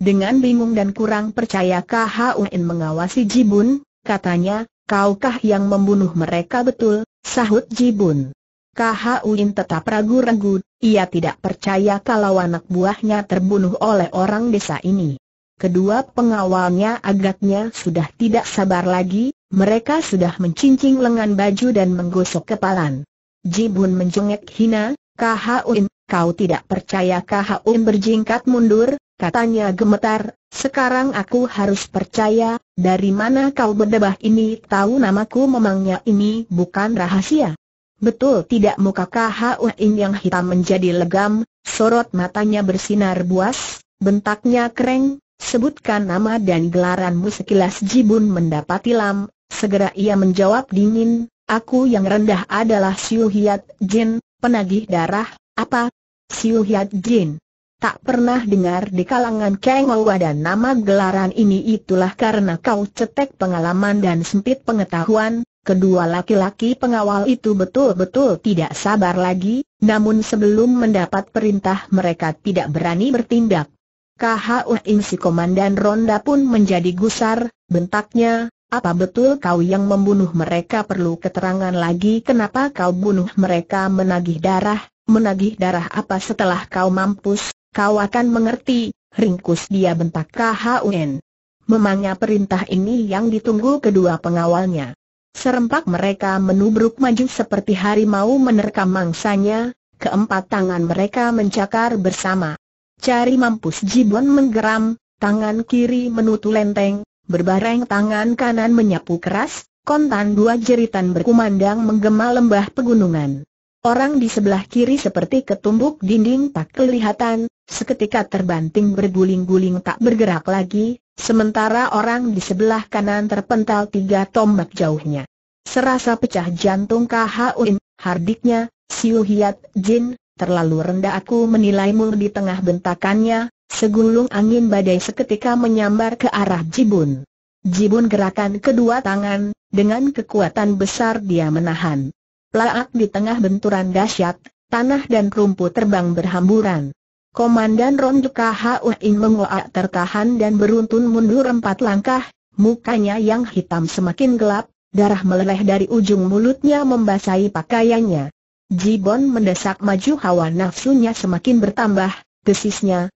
Dengan bingung dan kurang percaya KHUN mengawasi Jibun, katanya, kaukah yang membunuh mereka betul, sahut Jibun. KHUN tetap ragu-ragu, ia tidak percaya kalau anak buahnya terbunuh oleh orang desa ini. Kedua pengawalnya agaknya sudah tidak sabar lagi, mereka sudah mencincing lengan baju dan menggosok kepalan. Jibun menjengek hina, KHUN, kau tidak percaya KHUN berjingkat mundur, katanya gemetar, sekarang aku harus percaya, dari mana kau berdebah ini tahu namaku memangnya ini bukan rahasia. Betul tidak muka KHUin yang hitam menjadi legam, sorot matanya bersinar buas, bentaknya kereng, sebutkan nama dan gelaranmu sekilas Jibun mendapati lam, segera ia menjawab dingin, aku yang rendah adalah Siu Hiat Jin, penagih darah, apa? Siu Hiat Jin tak pernah dengar di kalangan Kengowa dan nama gelaran ini itulah karena kau cetek pengalaman dan sempit pengetahuan, kedua laki-laki pengawal itu betul-betul tidak sabar lagi, namun sebelum mendapat perintah mereka tidak berani bertindak. KHU Insi Komandan Ronda pun menjadi gusar, bentaknya, apa betul kau yang membunuh mereka perlu keterangan lagi kenapa kau bunuh mereka menagih darah, menagih darah apa setelah kau mampus, Kau akan mengerti, ringkus dia bentak KHUN. Memangnya perintah ini yang ditunggu kedua pengawalnya. Serempak mereka menubruk maju seperti harimau menerkam mangsanya, keempat tangan mereka mencakar bersama. Cari mampus Jibon menggeram, tangan kiri menutu lenteng, berbareng tangan kanan menyapu keras, kontan dua jeritan berkumandang menggema lembah pegunungan. Orang di sebelah kiri seperti ketumbuk dinding tak kelihatan, seketika terbanting berguling-guling tak bergerak lagi, sementara orang di sebelah kanan terpental tiga tombak jauhnya. Serasa pecah jantung KHUM, hardiknya, Siu Hiat Jin, terlalu rendah aku menilaimu di tengah bentakannya, segulung angin badai seketika menyambar ke arah Jibun. Jibun gerakan kedua tangan, dengan kekuatan besar dia menahan. Plaak di tengah benturan dahsyat, tanah dan rumput terbang berhamburan. Komandan Ronjuka Huin menguak tertahan dan beruntun mundur empat langkah, mukanya yang hitam semakin gelap, darah meleleh dari ujung mulutnya membasahi pakaiannya. Jibon mendesak maju hawa nafsunya semakin bertambah, desisnya,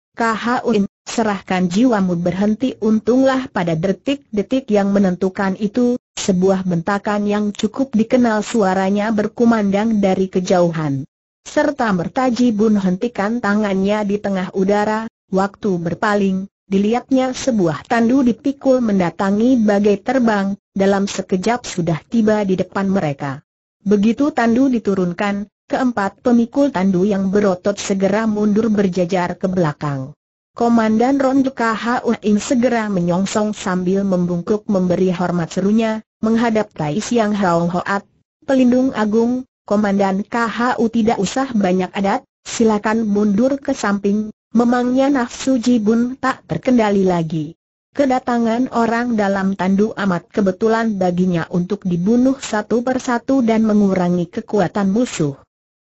Uin, serahkan jiwamu berhenti untunglah pada detik-detik yang menentukan itu, sebuah bentakan yang cukup dikenal suaranya berkumandang dari kejauhan serta mertaji Bun hentikan tangannya di tengah udara, waktu berpaling, dilihatnya sebuah tandu dipikul mendatangi bagai terbang, dalam sekejap sudah tiba di depan mereka. Begitu tandu diturunkan, keempat pemikul tandu yang berotot segera mundur berjajar ke belakang. Komandan Ronduka Hauin segera menyongsong sambil membungkuk memberi hormat serunya, menghadap Tai Siang Hao Hoat, pelindung agung, Komandan KHU tidak usah banyak adat, silakan mundur ke samping, memangnya nafsu Jibun tak terkendali lagi. Kedatangan orang dalam tandu amat kebetulan baginya untuk dibunuh satu persatu dan mengurangi kekuatan musuh.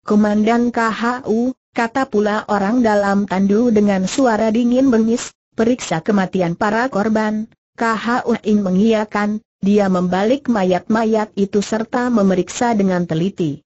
Komandan KHU, kata pula orang dalam tandu dengan suara dingin bengis, periksa kematian para korban. KHU ingin mengiyakan, dia membalik mayat-mayat itu serta memeriksa dengan teliti.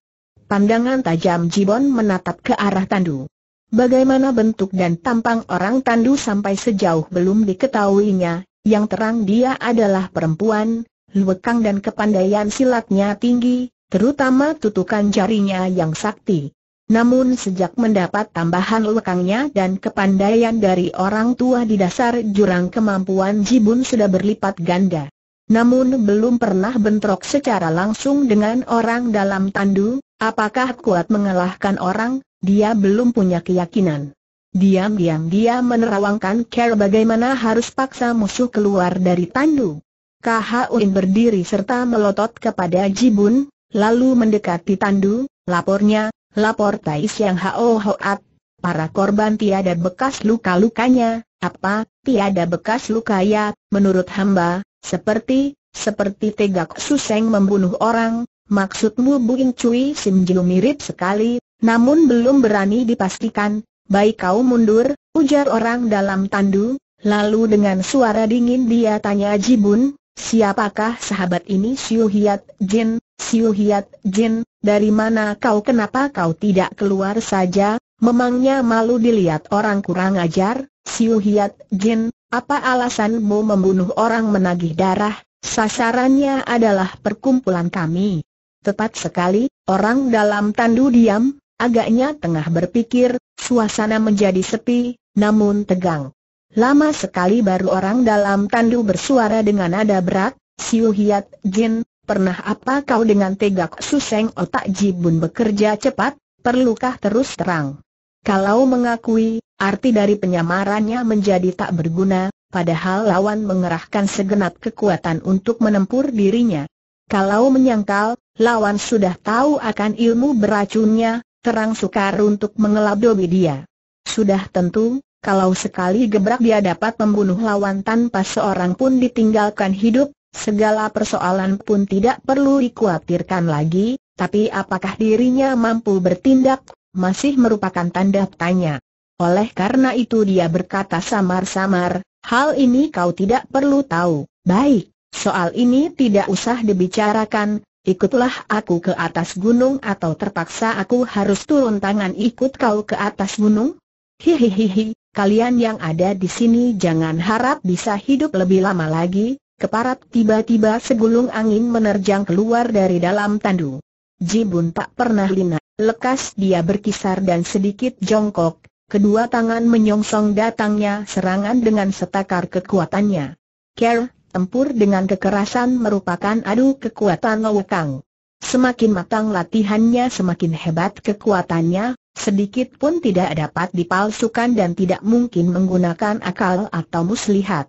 Pandangan tajam Jibon menatap ke arah Tandu. Bagaimana bentuk dan tampang orang Tandu sampai sejauh belum diketahuinya, yang terang dia adalah perempuan, luekang dan kepandaian silatnya tinggi, terutama tutukan jarinya yang sakti. Namun sejak mendapat tambahan lekangnya dan kepandaian dari orang tua di dasar jurang kemampuan Jibun sudah berlipat ganda. Namun belum pernah bentrok secara langsung dengan orang dalam tandu, Apakah kuat mengalahkan orang, dia belum punya keyakinan. Diam-diam dia menerawangkan cara bagaimana harus paksa musuh keluar dari tandu. Kahuin berdiri serta melotot kepada Jibun, lalu mendekati tandu, lapornya, lapor Tais yang Hao Hoat. Para korban tiada bekas luka-lukanya, apa, tiada bekas luka ya, menurut hamba, seperti, seperti tegak suseng membunuh orang, Maksudmu Buing Cui Sim Jiu mirip sekali, namun belum berani dipastikan, baik kau mundur, ujar orang dalam tandu, lalu dengan suara dingin dia tanya Jibun, siapakah sahabat ini Siu Hiat Jin, Siu Hiat Jin, dari mana kau kenapa kau tidak keluar saja, memangnya malu dilihat orang kurang ajar, Siu Hiat Jin, apa alasanmu membunuh orang menagih darah, sasarannya adalah perkumpulan kami. Tepat sekali, orang dalam tandu diam, agaknya tengah berpikir, suasana menjadi sepi, namun tegang. Lama sekali baru orang dalam tandu bersuara dengan nada berat, Siu Hiat Jin, pernah apa kau dengan tegak suseng otak jibun bekerja cepat, perlukah terus terang? Kalau mengakui, arti dari penyamarannya menjadi tak berguna, padahal lawan mengerahkan segenap kekuatan untuk menempur dirinya. Kalau menyangkal, lawan sudah tahu akan ilmu beracunnya, terang sukar untuk mengelabui dia. Sudah tentu, kalau sekali gebrak dia dapat membunuh lawan tanpa seorang pun ditinggalkan hidup, segala persoalan pun tidak perlu dikhawatirkan lagi, tapi apakah dirinya mampu bertindak, masih merupakan tanda tanya. Oleh karena itu dia berkata samar-samar, hal ini kau tidak perlu tahu, baik, soal ini tidak usah dibicarakan, ikutlah aku ke atas gunung atau terpaksa aku harus turun tangan ikut kau ke atas gunung? Hihihihi, kalian yang ada di sini jangan harap bisa hidup lebih lama lagi, keparat tiba-tiba segulung angin menerjang keluar dari dalam tandu. Jibun tak pernah lina, lekas dia berkisar dan sedikit jongkok, kedua tangan menyongsong datangnya serangan dengan setakar kekuatannya. Care tempur dengan kekerasan merupakan adu kekuatan Wukang. Semakin matang latihannya semakin hebat kekuatannya, sedikit pun tidak dapat dipalsukan dan tidak mungkin menggunakan akal atau muslihat.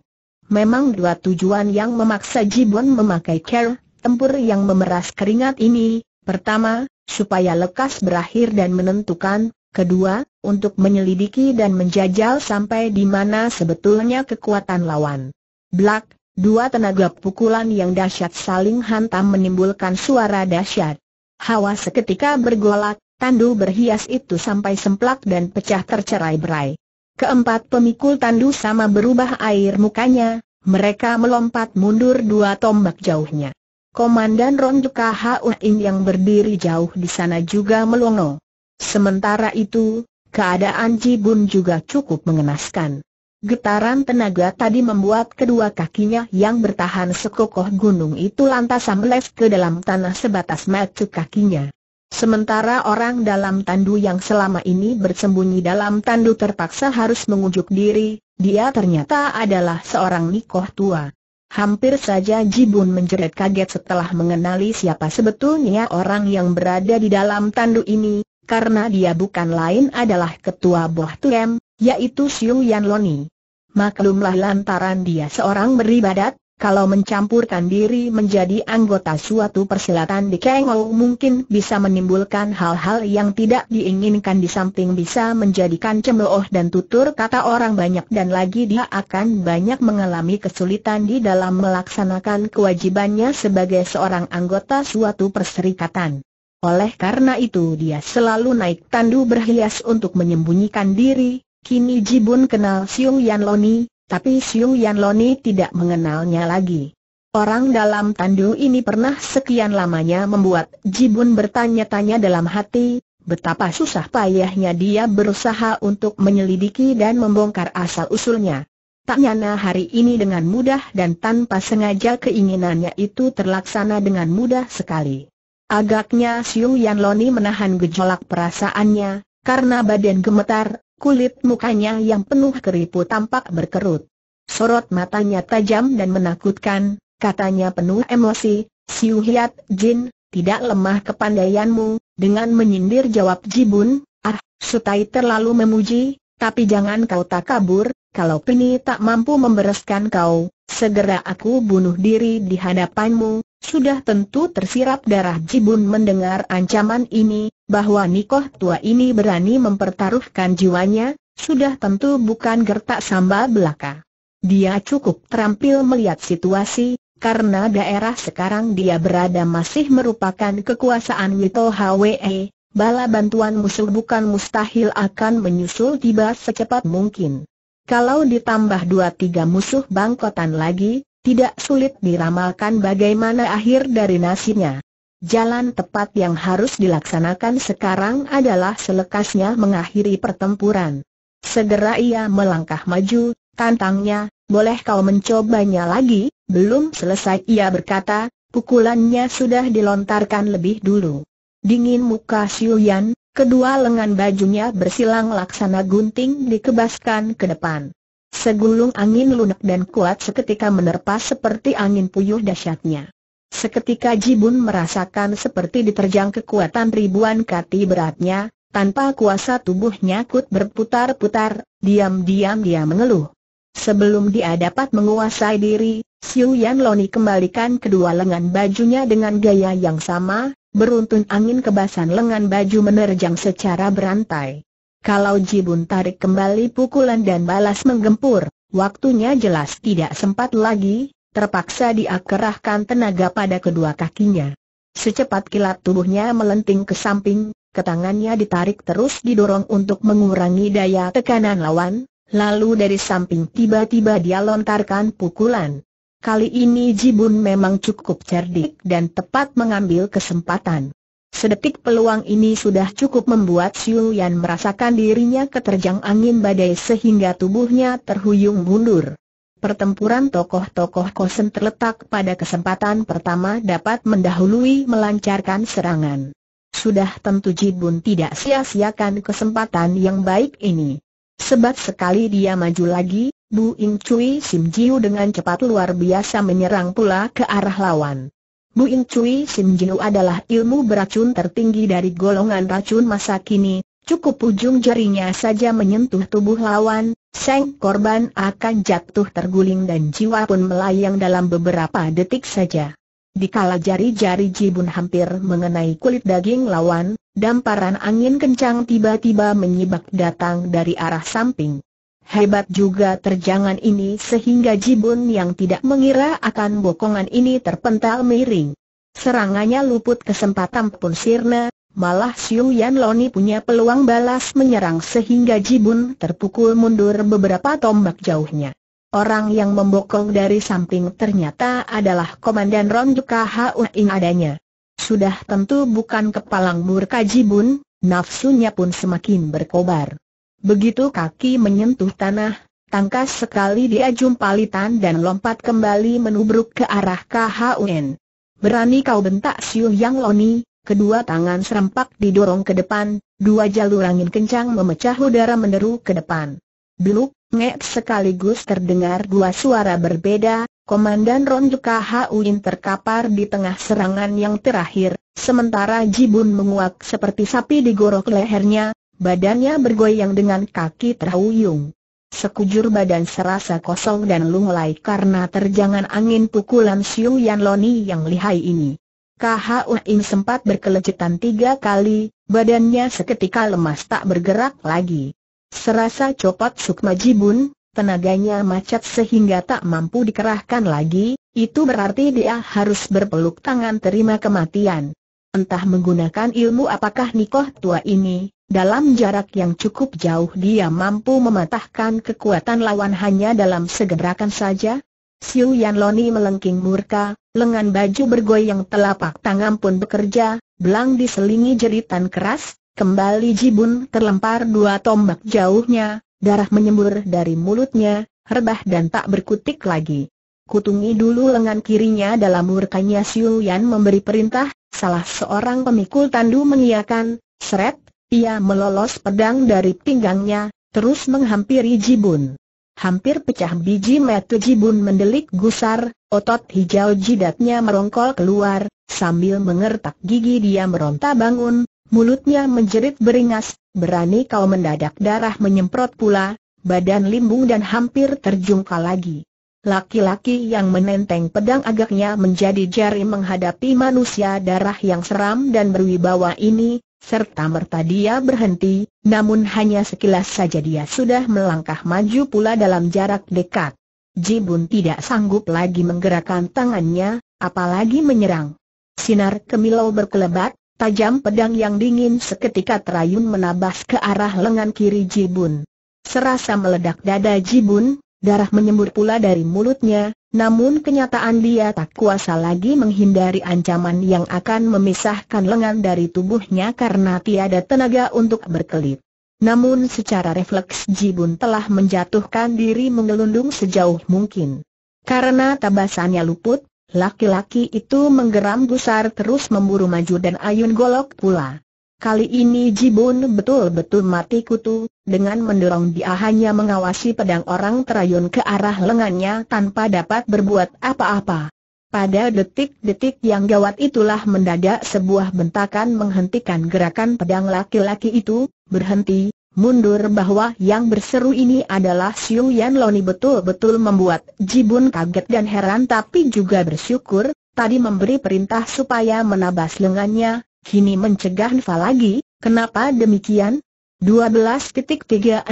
Memang dua tujuan yang memaksa Jibon memakai care, tempur yang memeras keringat ini, pertama, supaya lekas berakhir dan menentukan, kedua, untuk menyelidiki dan menjajal sampai di mana sebetulnya kekuatan lawan. Black. Dua tenaga pukulan yang dahsyat saling hantam menimbulkan suara dahsyat. Hawa seketika bergolak, tandu berhias itu sampai semplak dan pecah tercerai berai. Keempat pemikul tandu sama berubah air mukanya, mereka melompat mundur dua tombak jauhnya. Komandan Ronju KHUIN yang berdiri jauh di sana juga melongo. Sementara itu, keadaan Jibun juga cukup mengenaskan. Getaran tenaga tadi membuat kedua kakinya yang bertahan sekokoh gunung itu lantas ambles ke dalam tanah sebatas mata kakinya. Sementara orang dalam tandu yang selama ini bersembunyi dalam tandu terpaksa harus mengujuk diri, dia ternyata adalah seorang nikoh tua. Hampir saja Jibun menjerit kaget setelah mengenali siapa sebetulnya orang yang berada di dalam tandu ini, karena dia bukan lain adalah ketua Boh Tuem, yaitu Xiu Yan Loni. Maklumlah lantaran dia seorang beribadat, kalau mencampurkan diri menjadi anggota suatu persilatan di Kengol mungkin bisa menimbulkan hal-hal yang tidak diinginkan di samping bisa menjadikan cemooh dan tutur kata orang banyak dan lagi dia akan banyak mengalami kesulitan di dalam melaksanakan kewajibannya sebagai seorang anggota suatu perserikatan. Oleh karena itu dia selalu naik tandu berhias untuk menyembunyikan diri, Kini Jibun kenal Siung Yan Loni, tapi Siung Yan Loni tidak mengenalnya lagi. Orang dalam tandu ini pernah sekian lamanya membuat Jibun bertanya-tanya dalam hati, betapa susah payahnya dia berusaha untuk menyelidiki dan membongkar asal-usulnya. Tak nyana hari ini dengan mudah dan tanpa sengaja keinginannya itu terlaksana dengan mudah sekali. Agaknya Siung Yan Loni menahan gejolak perasaannya, karena badan gemetar, Kulit mukanya yang penuh keriput tampak berkerut. Sorot matanya tajam dan menakutkan, katanya penuh emosi, Siu Hiat Jin, tidak lemah kepandaianmu, dengan menyindir jawab Jibun, ah, Sutai terlalu memuji, tapi jangan kau tak kabur, kalau Pini tak mampu membereskan kau, segera aku bunuh diri di hadapanmu, sudah tentu tersirat darah Jibun mendengar ancaman ini, bahwa Nikoh tua ini berani mempertaruhkan jiwanya, sudah tentu bukan gertak sambal belaka. Dia cukup terampil melihat situasi, karena daerah sekarang dia berada masih merupakan kekuasaan Wito Hwe, bala bantuan musuh bukan mustahil akan menyusul tiba secepat mungkin. Kalau ditambah dua tiga musuh bangkotan lagi, tidak sulit diramalkan bagaimana akhir dari nasibnya. Jalan tepat yang harus dilaksanakan sekarang adalah selekasnya mengakhiri pertempuran. Segera ia melangkah maju, tantangnya, boleh kau mencobanya lagi, belum selesai ia berkata, pukulannya sudah dilontarkan lebih dulu. Dingin muka Siuyan, kedua lengan bajunya bersilang laksana gunting dikebaskan ke depan. Segulung angin lunak dan kuat seketika menerpa seperti angin puyuh dahsyatnya. Seketika Jibun merasakan seperti diterjang kekuatan ribuan kati beratnya, tanpa kuasa tubuhnya kut berputar-putar, diam-diam dia mengeluh. Sebelum dia dapat menguasai diri, Xiu Yan Loni kembalikan kedua lengan bajunya dengan gaya yang sama, beruntun angin kebasan lengan baju menerjang secara berantai. Kalau Jibun tarik kembali pukulan dan balas menggempur, waktunya jelas tidak sempat lagi, terpaksa diakerahkan tenaga pada kedua kakinya. Secepat kilat tubuhnya melenting ke samping, ketangannya ditarik terus didorong untuk mengurangi daya tekanan lawan, lalu dari samping tiba-tiba dia lontarkan pukulan. Kali ini Jibun memang cukup cerdik dan tepat mengambil kesempatan. Sedetik peluang ini sudah cukup membuat Xiu Yan merasakan dirinya keterjang angin badai sehingga tubuhnya terhuyung mundur. Pertempuran tokoh-tokoh kosen terletak pada kesempatan pertama dapat mendahului melancarkan serangan. Sudah tentu Jibun tidak sia-siakan kesempatan yang baik ini. Sebab sekali dia maju lagi, Bu Ing Cui Sim Jiu dengan cepat luar biasa menyerang pula ke arah lawan. Buin Cui Sim Jiu adalah ilmu beracun tertinggi dari golongan racun masa kini, cukup ujung jarinya saja menyentuh tubuh lawan, sang korban akan jatuh terguling dan jiwa pun melayang dalam beberapa detik saja. Dikala jari-jari Jibun hampir mengenai kulit daging lawan, damparan angin kencang tiba-tiba menyibak datang dari arah samping. Hebat juga terjangan ini sehingga Jibun yang tidak mengira akan bokongan ini terpental miring. Serangannya luput kesempatan pun sirna, malah Siung Yan Loni punya peluang balas menyerang sehingga Jibun terpukul mundur beberapa tombak jauhnya. Orang yang membokong dari samping ternyata adalah Komandan Ron Juka Ing adanya. Sudah tentu bukan kepalang murka Jibun, nafsunya pun semakin berkobar. Begitu kaki menyentuh tanah, tangkas sekali dia jumpalitan dan lompat kembali menubruk ke arah KHUN. Berani kau bentak Siu Yang Loni, kedua tangan serempak didorong ke depan, dua jalur angin kencang memecah udara menderu ke depan. Dulu, ngek sekaligus terdengar dua suara berbeda, Komandan Ronju KHUN terkapar di tengah serangan yang terakhir, sementara Jibun menguak seperti sapi digorok lehernya, Badannya bergoyang dengan kaki terhuyung. Sekujur badan serasa kosong dan lunglai karena terjangan angin pukulan Siu Yan Loni yang lihai ini. KHU Im sempat berkelecetan tiga kali, badannya seketika lemas tak bergerak lagi. Serasa copot Sukma Jibun, tenaganya macet sehingga tak mampu dikerahkan lagi, itu berarti dia harus berpeluk tangan terima kematian. Entah menggunakan ilmu apakah Nikoh tua ini, dalam jarak yang cukup jauh dia mampu mematahkan kekuatan lawan hanya dalam segerakan saja. Siu Yan Loni melengking murka, lengan baju bergoyang telapak tangan pun bekerja, belang diselingi jeritan keras, kembali Jibun terlempar dua tombak jauhnya, darah menyembur dari mulutnya, rebah dan tak berkutik lagi. Kutungi dulu lengan kirinya dalam murkanya Siu Yan memberi perintah, salah seorang pemikul tandu mengiakan, seret, ia melolos pedang dari pinggangnya, terus menghampiri Jibun. Hampir pecah biji metu Jibun mendelik gusar, otot hijau jidatnya merongkol keluar, sambil mengertak gigi dia meronta bangun, mulutnya menjerit beringas, berani kau mendadak darah menyemprot pula, badan limbung dan hampir terjungkal lagi. Laki-laki yang menenteng pedang agaknya menjadi jari menghadapi manusia darah yang seram dan berwibawa ini, serta merta dia berhenti, namun hanya sekilas saja dia sudah melangkah maju pula dalam jarak dekat. Jibun tidak sanggup lagi menggerakkan tangannya, apalagi menyerang. Sinar kemilau berkelebat, tajam pedang yang dingin seketika terayun menabas ke arah lengan kiri Jibun. Serasa meledak dada Jibun, darah menyembur pula dari mulutnya, namun kenyataan dia tak kuasa lagi menghindari ancaman yang akan memisahkan lengan dari tubuhnya karena tiada tenaga untuk berkelit. Namun secara refleks Jibun telah menjatuhkan diri mengelundung sejauh mungkin. Karena tabasannya luput, laki-laki itu menggeram gusar terus memburu maju dan ayun golok pula. Kali ini Jibun betul-betul mati kutu, dengan mendorong dia hanya mengawasi pedang orang terayun ke arah lengannya tanpa dapat berbuat apa-apa. Pada detik-detik yang gawat itulah mendadak sebuah bentakan menghentikan gerakan pedang laki-laki itu, berhenti, mundur bahwa yang berseru ini adalah Xiu Yan Loni betul-betul membuat Jibun kaget dan heran tapi juga bersyukur, tadi memberi perintah supaya menabas lengannya, kini mencegah Nfa lagi, kenapa demikian? 12.36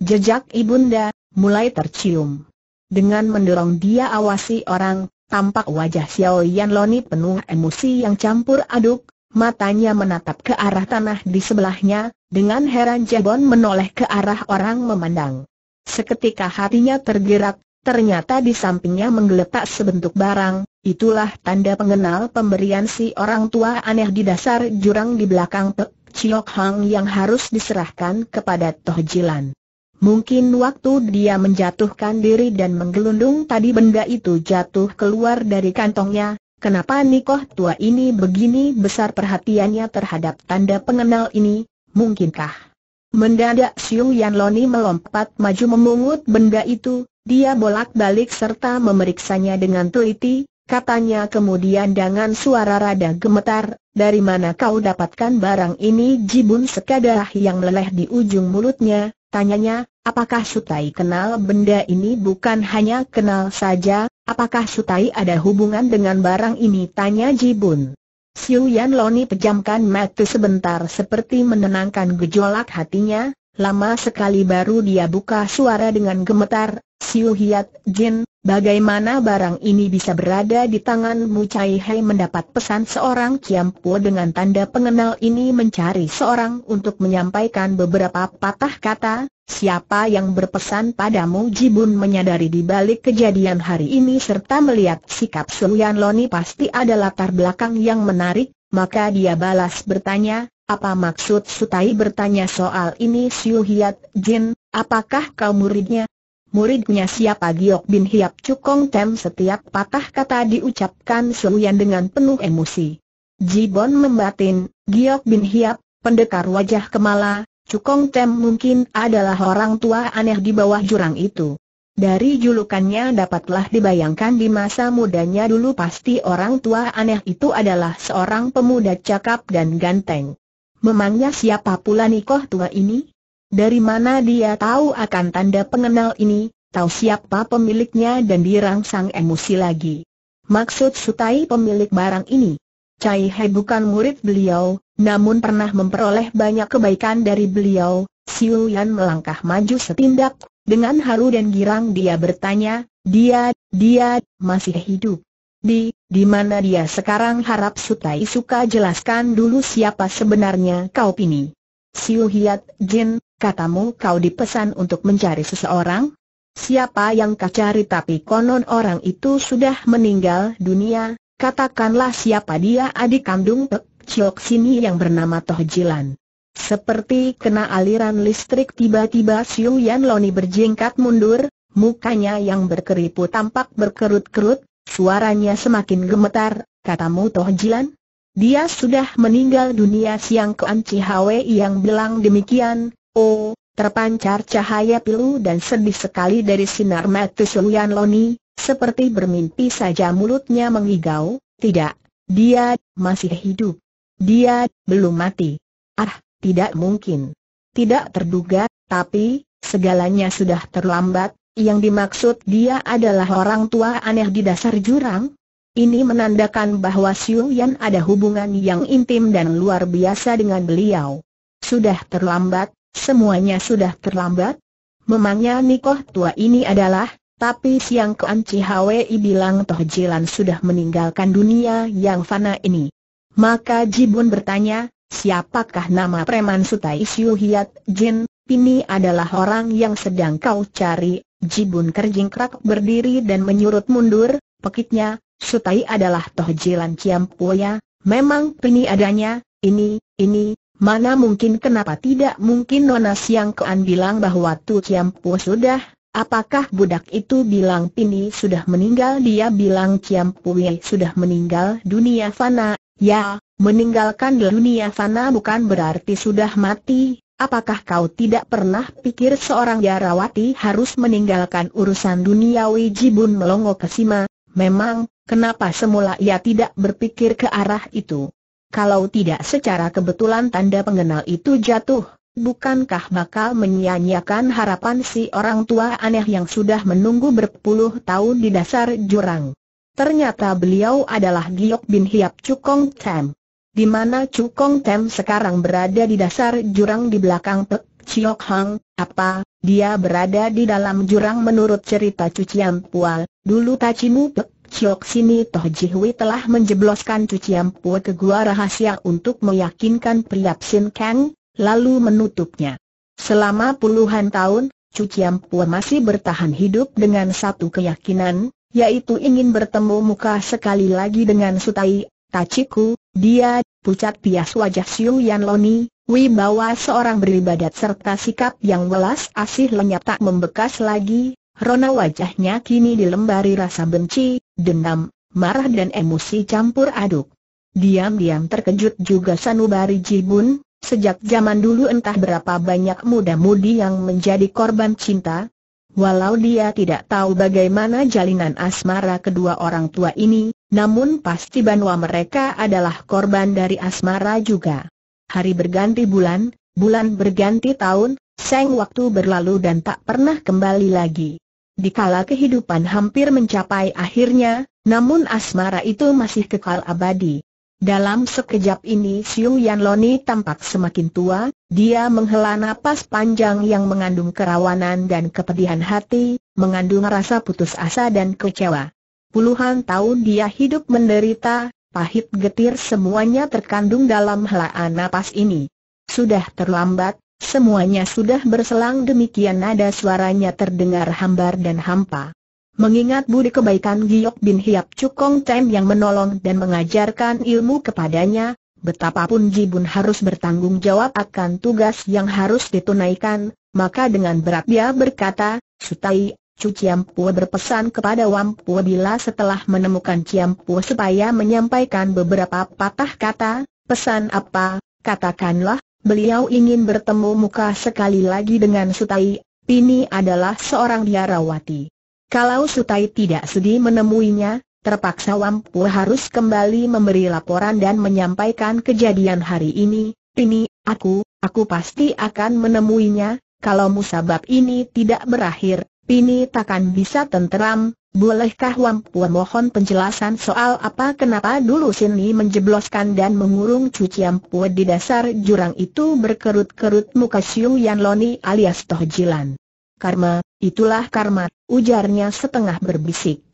Jejak Ibunda, mulai tercium. Dengan mendorong dia awasi orang, tampak wajah Xiao Yan Loni penuh emosi yang campur aduk, matanya menatap ke arah tanah di sebelahnya, dengan heran Jebon menoleh ke arah orang memandang. Seketika hatinya tergerak, ternyata di sampingnya menggeletak sebentuk barang, Itulah tanda pengenal pemberian si orang tua aneh di dasar jurang di belakang Pek Chiok Hang yang harus diserahkan kepada Toh Jilan. Mungkin waktu dia menjatuhkan diri dan menggelundung tadi benda itu jatuh keluar dari kantongnya, kenapa Nikoh tua ini begini besar perhatiannya terhadap tanda pengenal ini, mungkinkah? Mendadak Siung Yan Loni melompat maju memungut benda itu, dia bolak-balik serta memeriksanya dengan teliti, katanya kemudian dengan suara rada gemetar, dari mana kau dapatkan barang ini jibun sekadah yang meleleh di ujung mulutnya, tanyanya, apakah Sutai kenal benda ini bukan hanya kenal saja, apakah Sutai ada hubungan dengan barang ini tanya jibun. Siu Yan Loni pejamkan mata sebentar seperti menenangkan gejolak hatinya, lama sekali baru dia buka suara dengan gemetar, Siu Hiat Jin, Bagaimana barang ini bisa berada di tanganmu Cai Hei mendapat pesan seorang Kiampu dengan tanda pengenal ini mencari seorang untuk menyampaikan beberapa patah kata, siapa yang berpesan padamu Jibun menyadari di balik kejadian hari ini serta melihat sikap Sulian Loni pasti ada latar belakang yang menarik, maka dia balas bertanya, apa maksud Sutai bertanya soal ini Siu Hiat Jin, apakah kau muridnya? Muridnya siapa Giok Bin Hiap Cukong Tem setiap patah kata diucapkan Suyan dengan penuh emosi. Jibon membatin, Giok Bin Hiap, pendekar wajah kemala, Cukong Tem mungkin adalah orang tua aneh di bawah jurang itu. Dari julukannya dapatlah dibayangkan di masa mudanya dulu pasti orang tua aneh itu adalah seorang pemuda cakap dan ganteng. Memangnya siapa pula nikoh tua ini? Dari mana dia tahu akan tanda pengenal ini, tahu siapa pemiliknya dan dirangsang emosi lagi. Maksud Sutai pemilik barang ini. Cai He bukan murid beliau, namun pernah memperoleh banyak kebaikan dari beliau. Siu Yan melangkah maju setindak, dengan haru dan girang dia bertanya, dia, dia, masih hidup. Di, di mana dia sekarang harap Sutai suka jelaskan dulu siapa sebenarnya kau ini. Siu Hiat Jin, Katamu kau dipesan untuk mencari seseorang? Siapa yang kau cari tapi konon orang itu sudah meninggal dunia, katakanlah siapa dia adik kandung Pek Sini yang bernama Toh Jilan. Seperti kena aliran listrik tiba-tiba Siu Yan Loni berjingkat mundur, mukanya yang berkeriput tampak berkerut-kerut, suaranya semakin gemetar, katamu Toh Jilan? Dia sudah meninggal dunia siang Anci hwe yang bilang demikian, Oh, terpancar cahaya pilu dan sedih sekali dari sinar mata Sulian Loni, seperti bermimpi saja mulutnya mengigau, tidak, dia masih hidup. Dia belum mati. Ah, tidak mungkin. Tidak terduga, tapi segalanya sudah terlambat, yang dimaksud dia adalah orang tua aneh di dasar jurang. Ini menandakan bahwa Xiu Yan ada hubungan yang intim dan luar biasa dengan beliau. Sudah terlambat, Semuanya sudah terlambat? Memangnya Nikoh tua ini adalah, tapi siang Kuan Chihwe bilang Toh Jilan sudah meninggalkan dunia yang fana ini. Maka Jibun bertanya, siapakah nama preman Sutai Siu Hiat Jin? Ini adalah orang yang sedang kau cari. Jibun kerjingkrak berdiri dan menyurut mundur, Pekitnya, Sutai adalah Toh Jilan ciampoya. memang ini adanya, ini, ini, Mana mungkin kenapa tidak mungkin Nona Siang Kean bilang bahwa Tu Ciampu sudah, apakah budak itu bilang Pini sudah meninggal dia bilang Ciampu sudah meninggal dunia fana, ya, meninggalkan dunia fana bukan berarti sudah mati, Apakah kau tidak pernah pikir seorang Jarawati harus meninggalkan urusan duniawi Jibun melongo ke Sima? Memang, kenapa semula ia tidak berpikir ke arah itu? kalau tidak secara kebetulan tanda pengenal itu jatuh, bukankah bakal menyia-nyiakan harapan si orang tua aneh yang sudah menunggu berpuluh tahun di dasar jurang? Ternyata beliau adalah Giok Bin Hiap Cukong Tem. Di mana Cukong Tem sekarang berada di dasar jurang di belakang Pek Chiok Hang, apa, dia berada di dalam jurang menurut cerita cucian pual, dulu Tachimu Pek Chok Sini Toh Jihui telah menjebloskan cuci ampua ke gua rahasia untuk meyakinkan Priap Sin Kang, lalu menutupnya. Selama puluhan tahun, cuci ampua masih bertahan hidup dengan satu keyakinan, yaitu ingin bertemu muka sekali lagi dengan Sutai, Tachiku, dia, pucat pias wajah Siu Yan Loni, wibawa seorang beribadat serta sikap yang welas asih lenyap tak membekas lagi, Rona wajahnya kini dilembari rasa benci, dendam, marah dan emosi campur aduk. Diam-diam terkejut juga Sanubari Jibun, sejak zaman dulu entah berapa banyak muda-mudi yang menjadi korban cinta. Walau dia tidak tahu bagaimana jalinan asmara kedua orang tua ini, namun pasti bahwa mereka adalah korban dari asmara juga. Hari berganti bulan, bulan berganti tahun, Seng waktu berlalu dan tak pernah kembali lagi. Dikala kehidupan hampir mencapai akhirnya, namun asmara itu masih kekal abadi. Dalam sekejap ini Siu Yan Loni tampak semakin tua, dia menghela napas panjang yang mengandung kerawanan dan kepedihan hati, mengandung rasa putus asa dan kecewa. Puluhan tahun dia hidup menderita, pahit getir semuanya terkandung dalam helaan napas ini. Sudah terlambat, Semuanya sudah berselang demikian nada suaranya terdengar hambar dan hampa. Mengingat budi kebaikan Giok Bin Hiap Cukong Tem yang menolong dan mengajarkan ilmu kepadanya, betapapun Jibun harus bertanggung jawab akan tugas yang harus ditunaikan, maka dengan berat dia berkata, Sutai, Cu Ciampua berpesan kepada Wampua bila setelah menemukan Ciampua supaya menyampaikan beberapa patah kata, pesan apa, katakanlah, Beliau ingin bertemu muka sekali lagi dengan Sutai, Pini adalah seorang biarawati. Kalau Sutai tidak sedih menemuinya, terpaksa Wampu harus kembali memberi laporan dan menyampaikan kejadian hari ini, Pini, aku, aku pasti akan menemuinya, kalau musabab ini tidak berakhir, Pini takkan bisa tenteram, Bolehkah Pua mohon penjelasan soal apa kenapa dulu Sini menjebloskan dan mengurung cuci Pua di dasar jurang itu berkerut-kerut muka Siung Yan Loni alias Toh Jilan. Karma, itulah karma, ujarnya setengah berbisik.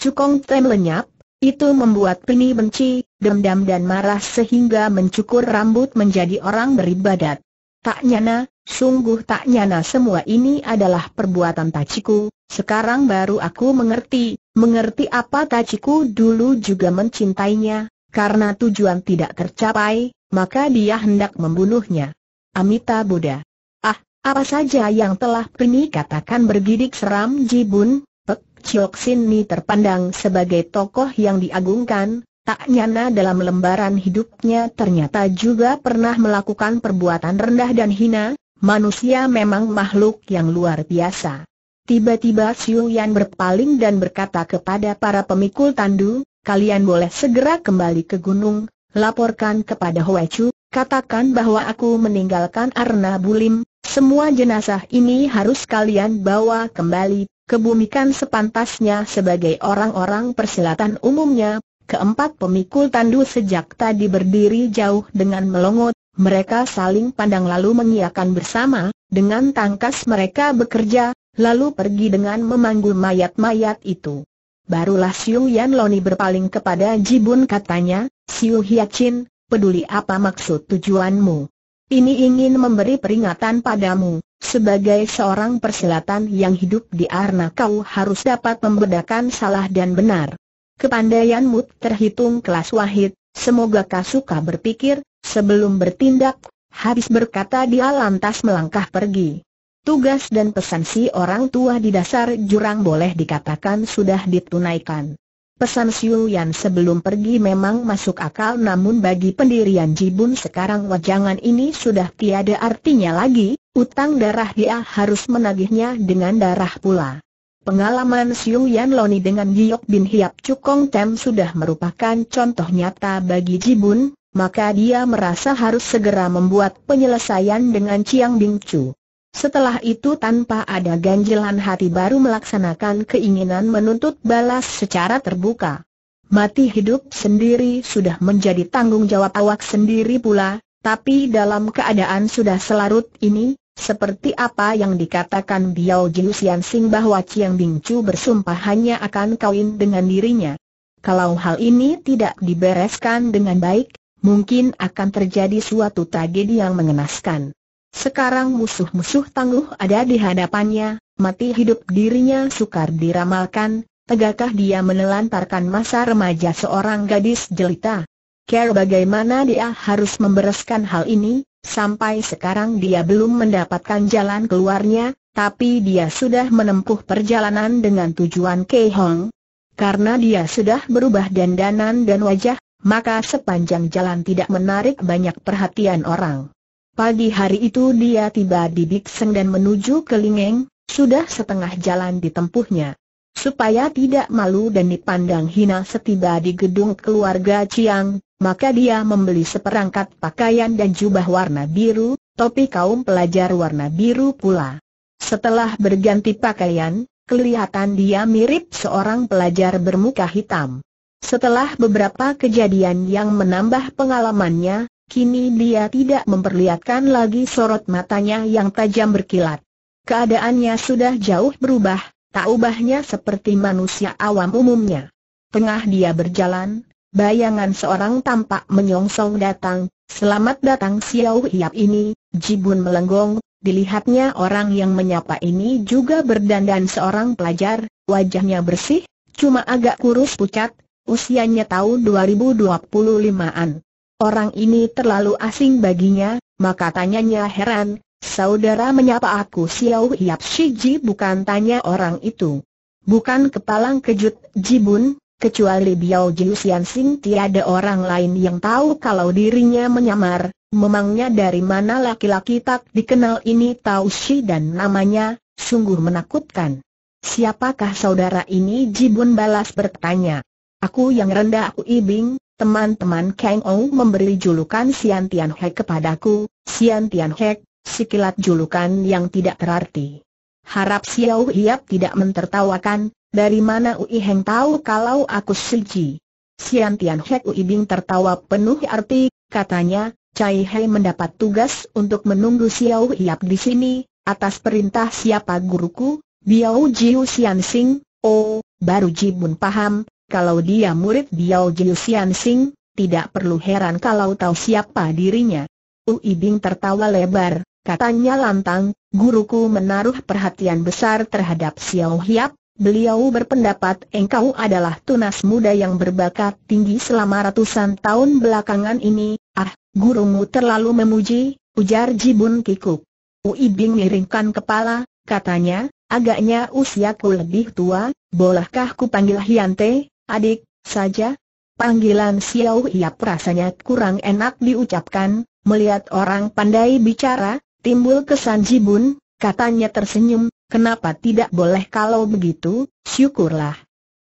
Cukong Tem lenyap, itu membuat Pini benci, dendam dan marah sehingga mencukur rambut menjadi orang beribadat. Tak nyana, sungguh tak nyana semua ini adalah perbuatan Tachiku, sekarang baru aku mengerti, mengerti apa Tachiku dulu juga mencintainya, karena tujuan tidak tercapai, maka dia hendak membunuhnya. Amita Buddha. Ah, apa saja yang telah Pini katakan bergidik seram Jibun, Pek Chiok Sin Ni terpandang sebagai tokoh yang diagungkan, Tak nyana dalam lembaran hidupnya ternyata juga pernah melakukan perbuatan rendah dan hina, manusia memang makhluk yang luar biasa. Tiba-tiba Siu Yan berpaling dan berkata kepada para pemikul tandu, kalian boleh segera kembali ke gunung, laporkan kepada Hoa Chu, katakan bahwa aku meninggalkan Arna Bulim, semua jenazah ini harus kalian bawa kembali kebumikan sepantasnya sebagai orang-orang persilatan umumnya, Keempat pemikul tandu sejak tadi berdiri jauh dengan melongot, mereka saling pandang lalu mengiakan bersama, dengan tangkas mereka bekerja, lalu pergi dengan memanggul mayat-mayat itu. Barulah Siu Yan Loni berpaling kepada Jibun katanya, Siu Hyacin, peduli apa maksud tujuanmu? Ini ingin memberi peringatan padamu, sebagai seorang persilatan yang hidup di Arna kau harus dapat membedakan salah dan benar. Kepandaianmu terhitung kelas wahid, semoga Kasuka berpikir, sebelum bertindak, habis berkata dia lantas melangkah pergi. Tugas dan pesan si orang tua di dasar jurang boleh dikatakan sudah ditunaikan. Pesan Siu Yan sebelum pergi memang masuk akal namun bagi pendirian Jibun sekarang wajangan ini sudah tiada artinya lagi, utang darah dia harus menagihnya dengan darah pula. Pengalaman Xiu Yan Loni dengan Giok Bin Hiap Cukong Tem sudah merupakan contoh nyata bagi Jibun, maka dia merasa harus segera membuat penyelesaian dengan Chiang Bing Chu. Setelah itu tanpa ada ganjilan hati baru melaksanakan keinginan menuntut balas secara terbuka. Mati hidup sendiri sudah menjadi tanggung jawab awak sendiri pula, tapi dalam keadaan sudah selarut ini, seperti apa yang dikatakan Biao Jiusian Sing bahwa Chiang Bing bersumpah hanya akan kawin dengan dirinya. Kalau hal ini tidak dibereskan dengan baik, mungkin akan terjadi suatu tragedi yang mengenaskan. Sekarang musuh-musuh tangguh ada di hadapannya, mati hidup dirinya sukar diramalkan, tegakkah dia menelantarkan masa remaja seorang gadis jelita? Care bagaimana dia harus membereskan hal ini? Sampai sekarang dia belum mendapatkan jalan keluarnya, tapi dia sudah menempuh perjalanan dengan tujuan Hong. Karena dia sudah berubah dandanan dan wajah, maka sepanjang jalan tidak menarik banyak perhatian orang. Pagi hari itu dia tiba di Bikseng dan menuju ke Lingeng, sudah setengah jalan ditempuhnya. Supaya tidak malu dan dipandang hina setiba di gedung keluarga Chiang, maka dia membeli seperangkat pakaian dan jubah warna biru, topi kaum pelajar warna biru pula. Setelah berganti pakaian, kelihatan dia mirip seorang pelajar bermuka hitam. Setelah beberapa kejadian yang menambah pengalamannya, kini dia tidak memperlihatkan lagi sorot matanya yang tajam berkilat. Keadaannya sudah jauh berubah, tak ubahnya seperti manusia awam umumnya. Tengah dia berjalan, bayangan seorang tampak menyongsong datang, selamat datang Xiao Hiap ini, Jibun melenggong, dilihatnya orang yang menyapa ini juga berdandan seorang pelajar, wajahnya bersih, cuma agak kurus pucat, usianya tahun 2025-an. Orang ini terlalu asing baginya, maka tanyanya heran, saudara menyapa aku Xiao Hiap Shiji bukan tanya orang itu. Bukan kepalang kejut, Jibun, Kecuali Biao Xian Xing tiada orang lain yang tahu kalau dirinya menyamar, memangnya dari mana laki-laki tak dikenal ini tahu si dan namanya, sungguh menakutkan. Siapakah saudara ini Jibun balas bertanya. Aku yang rendah aku ibing, teman-teman Kang Ou memberi julukan Xian Tian Hek kepadaku, Xian Tian Hek, si julukan yang tidak terarti. Harap Xiao Hiap tidak mentertawakan, dari mana Ui Heng tahu kalau aku suci? Sian Tian Hek Ui Bing tertawa penuh arti, katanya, Cai Hei mendapat tugas untuk menunggu Xiao Hiap di sini, atas perintah siapa guruku, Biao Jiu Sian Sing, oh, baru Ji Bun paham, kalau dia murid Biao Jiu Sian Sing, tidak perlu heran kalau tahu siapa dirinya. Ui Bing tertawa lebar, katanya lantang, guruku menaruh perhatian besar terhadap Xiao Hiap, Beliau berpendapat engkau adalah tunas muda yang berbakat tinggi selama ratusan tahun belakangan ini, ah, gurumu terlalu memuji, ujar Jibun Kikuk. Ui Bing miringkan kepala, katanya, agaknya usiaku lebih tua, bolehkah ku panggil Hyante, adik, saja? Panggilan Xiao Hiap rasanya kurang enak diucapkan, melihat orang pandai bicara, timbul kesan Jibun, katanya tersenyum, Kenapa tidak boleh kalau begitu, syukurlah.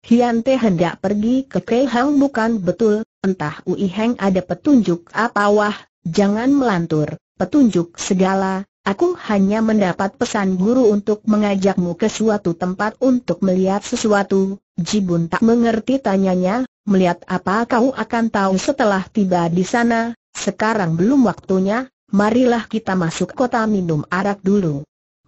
Hian Te hendak pergi ke Kei Hang bukan betul, entah Ui Heng ada petunjuk apa wah, jangan melantur, petunjuk segala, aku hanya mendapat pesan guru untuk mengajakmu ke suatu tempat untuk melihat sesuatu, Jibun tak mengerti tanyanya, melihat apa kau akan tahu setelah tiba di sana, sekarang belum waktunya, marilah kita masuk kota minum arak dulu.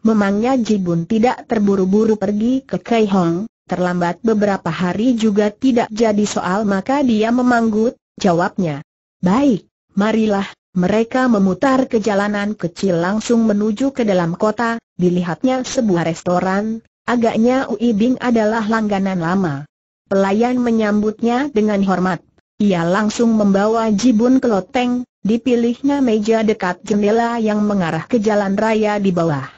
Memangnya Jibun tidak terburu-buru pergi ke Kai Hong? terlambat beberapa hari juga tidak jadi soal maka dia memanggut, jawabnya. Baik, marilah, mereka memutar ke jalanan kecil langsung menuju ke dalam kota, dilihatnya sebuah restoran, agaknya Ui Bing adalah langganan lama. Pelayan menyambutnya dengan hormat. Ia langsung membawa Jibun ke loteng, dipilihnya meja dekat jendela yang mengarah ke jalan raya di bawah.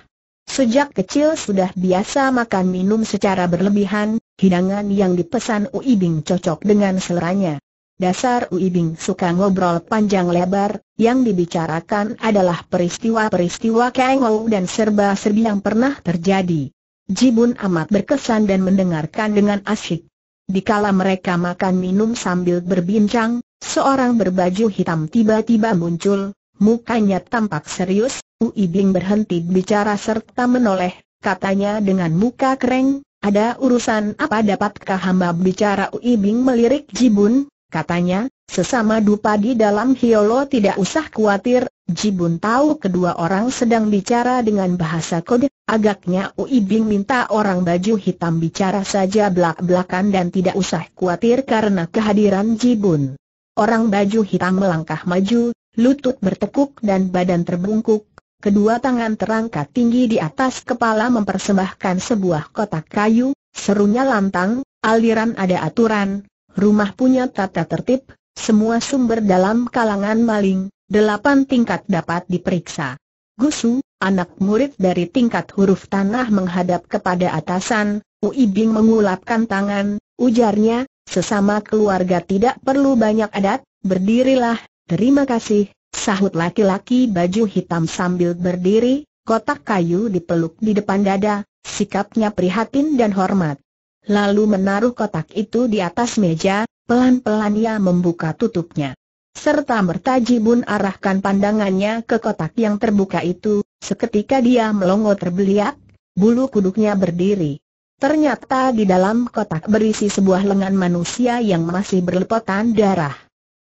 Sejak kecil sudah biasa makan minum secara berlebihan, hidangan yang dipesan uibing cocok dengan seleranya. Dasar uibing suka ngobrol panjang lebar, yang dibicarakan adalah peristiwa-peristiwa kengou dan serba-serbi yang pernah terjadi. Jibun amat berkesan dan mendengarkan dengan asyik. Dikala mereka makan minum sambil berbincang, seorang berbaju hitam tiba-tiba muncul, Mukanya tampak serius, Ui Bing berhenti bicara serta menoleh, katanya dengan muka kereng, ada urusan apa dapatkah hamba bicara Ui Bing melirik Jibun, katanya, sesama dupa di dalam Hiolo tidak usah khawatir, Jibun tahu kedua orang sedang bicara dengan bahasa kode, agaknya Ui Bing minta orang baju hitam bicara saja belak-belakan dan tidak usah khawatir karena kehadiran Jibun. Orang baju hitam melangkah maju, lutut bertekuk dan badan terbungkuk, kedua tangan terangkat tinggi di atas kepala mempersembahkan sebuah kotak kayu, serunya lantang, aliran ada aturan, rumah punya tata tertib, semua sumber dalam kalangan maling, delapan tingkat dapat diperiksa. Gusu, anak murid dari tingkat huruf tanah menghadap kepada atasan, Uibing mengulapkan tangan, ujarnya, Sesama keluarga tidak perlu banyak adat, berdirilah, terima kasih, sahut laki-laki baju hitam sambil berdiri, kotak kayu dipeluk di depan dada, sikapnya prihatin dan hormat. Lalu menaruh kotak itu di atas meja, pelan-pelan ia membuka tutupnya. Serta mertajibun arahkan pandangannya ke kotak yang terbuka itu, seketika dia melongo terbeliak, bulu kuduknya berdiri. Ternyata di dalam kotak berisi sebuah lengan manusia yang masih berlepotan darah.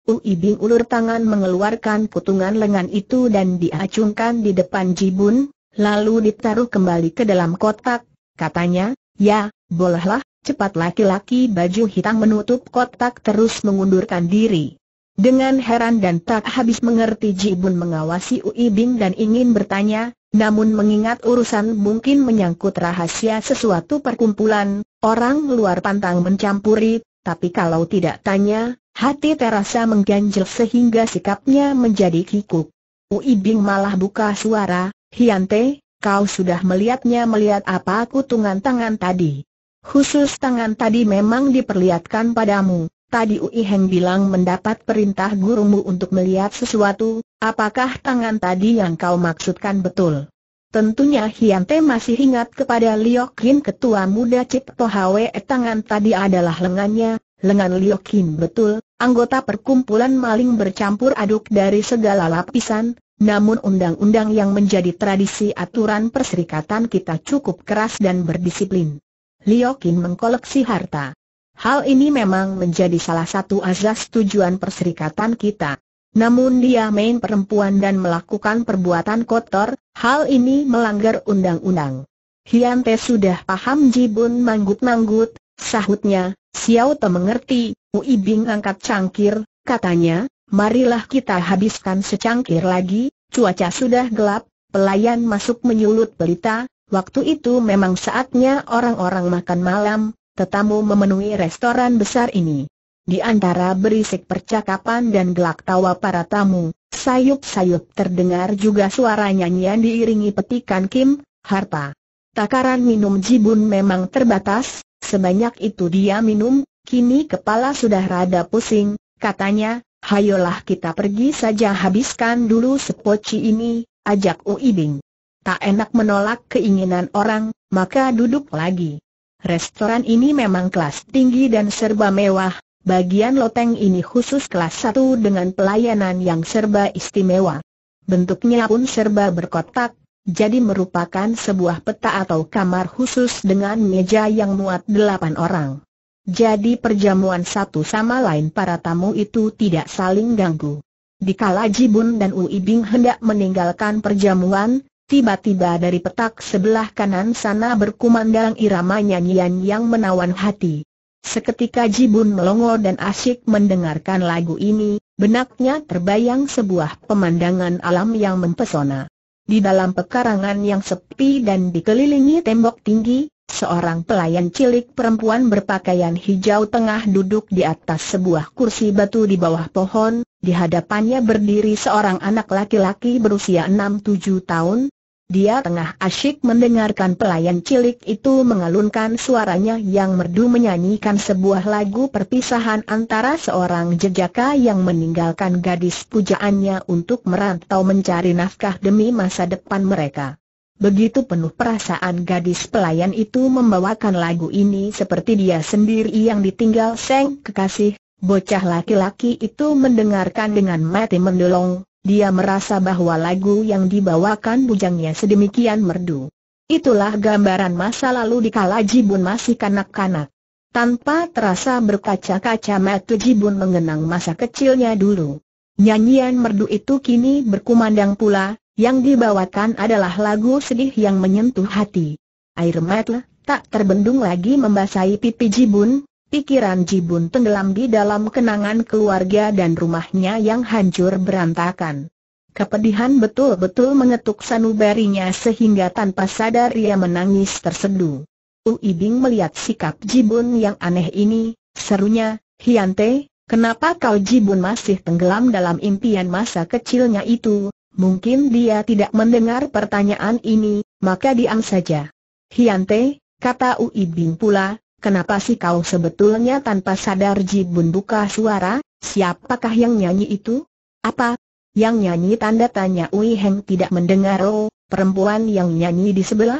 Ui Bing ulur tangan mengeluarkan putungan lengan itu dan diacungkan di depan Jibun, lalu ditaruh kembali ke dalam kotak. Katanya, ya, bolehlah, cepat laki-laki baju hitam menutup kotak terus mengundurkan diri. Dengan heran dan tak habis mengerti Ji Bun mengawasi Ui Bing dan ingin bertanya, namun mengingat urusan mungkin menyangkut rahasia sesuatu perkumpulan, orang luar pantang mencampuri, tapi kalau tidak tanya, hati terasa mengganjel sehingga sikapnya menjadi kikuk. Ui Bing malah buka suara, Hiante, kau sudah melihatnya melihat apa kutungan tangan tadi. Khusus tangan tadi memang diperlihatkan padamu, Tadi Ui Heng bilang mendapat perintah gurumu untuk melihat sesuatu, apakah tangan tadi yang kau maksudkan betul? Tentunya Hian Te masih ingat kepada Liokin ketua muda Cipto Hwe tangan tadi adalah lengannya, lengan Liokin betul, anggota perkumpulan maling bercampur aduk dari segala lapisan, namun undang-undang yang menjadi tradisi aturan perserikatan kita cukup keras dan berdisiplin. Liokin mengkoleksi harta. Hal ini memang menjadi salah satu azas tujuan perserikatan kita. Namun dia main perempuan dan melakukan perbuatan kotor, hal ini melanggar undang-undang. Hian sudah paham Jibun manggut-manggut, sahutnya, Xiao Te mengerti, Ui Bing angkat cangkir, katanya, marilah kita habiskan secangkir lagi, cuaca sudah gelap, pelayan masuk menyulut pelita, waktu itu memang saatnya orang-orang makan malam, tetamu memenuhi restoran besar ini. Di antara berisik percakapan dan gelak tawa para tamu, sayup-sayup terdengar juga suara nyanyian diiringi petikan Kim, harta. Takaran minum jibun memang terbatas, sebanyak itu dia minum, kini kepala sudah rada pusing, katanya, hayolah kita pergi saja habiskan dulu sepoci ini, ajak Uibing. Tak enak menolak keinginan orang, maka duduk lagi. Restoran ini memang kelas tinggi dan serba mewah, bagian loteng ini khusus kelas 1 dengan pelayanan yang serba istimewa. Bentuknya pun serba berkotak, jadi merupakan sebuah peta atau kamar khusus dengan meja yang muat delapan orang. Jadi perjamuan satu sama lain para tamu itu tidak saling ganggu. Dikala Jibun dan Uibing hendak meninggalkan perjamuan, Tiba-tiba dari petak sebelah kanan sana berkumandang irama nyanyian yang menawan hati. Seketika Jibun melongo dan asyik mendengarkan lagu ini, benaknya terbayang sebuah pemandangan alam yang mempesona. Di dalam pekarangan yang sepi dan dikelilingi tembok tinggi, seorang pelayan cilik perempuan berpakaian hijau tengah duduk di atas sebuah kursi batu di bawah pohon, di hadapannya berdiri seorang anak laki-laki berusia 6-7 tahun, dia tengah asyik mendengarkan pelayan cilik itu mengalunkan suaranya yang merdu menyanyikan sebuah lagu perpisahan antara seorang jejaka yang meninggalkan gadis pujaannya untuk merantau mencari nafkah demi masa depan mereka. Begitu penuh perasaan gadis pelayan itu membawakan lagu ini seperti dia sendiri yang ditinggal seng kekasih, bocah laki-laki itu mendengarkan dengan mati mendelong, dia merasa bahwa lagu yang dibawakan bujangnya sedemikian merdu. Itulah gambaran masa lalu di kala Jibun masih kanak-kanak. Tanpa terasa berkaca-kaca mata Jibun mengenang masa kecilnya dulu. Nyanyian merdu itu kini berkumandang pula, yang dibawakan adalah lagu sedih yang menyentuh hati. Air mata tak terbendung lagi membasahi pipi Jibun, Pikiran Jibun tenggelam di dalam kenangan keluarga dan rumahnya yang hancur berantakan. Kepedihan betul-betul mengetuk sanubarinya sehingga tanpa sadar ia menangis terseduh. Uibing melihat sikap Jibun yang aneh ini, serunya, Hiante, kenapa kau Jibun masih tenggelam dalam impian masa kecilnya itu? Mungkin dia tidak mendengar pertanyaan ini, maka diam saja. Hiante, kata Uibing pula, Kenapa sih kau sebetulnya tanpa sadar Jibun buka suara, siapakah yang nyanyi itu? Apa? Yang nyanyi tanda tanya Ui Heng tidak mendengar oh, perempuan yang nyanyi di sebelah?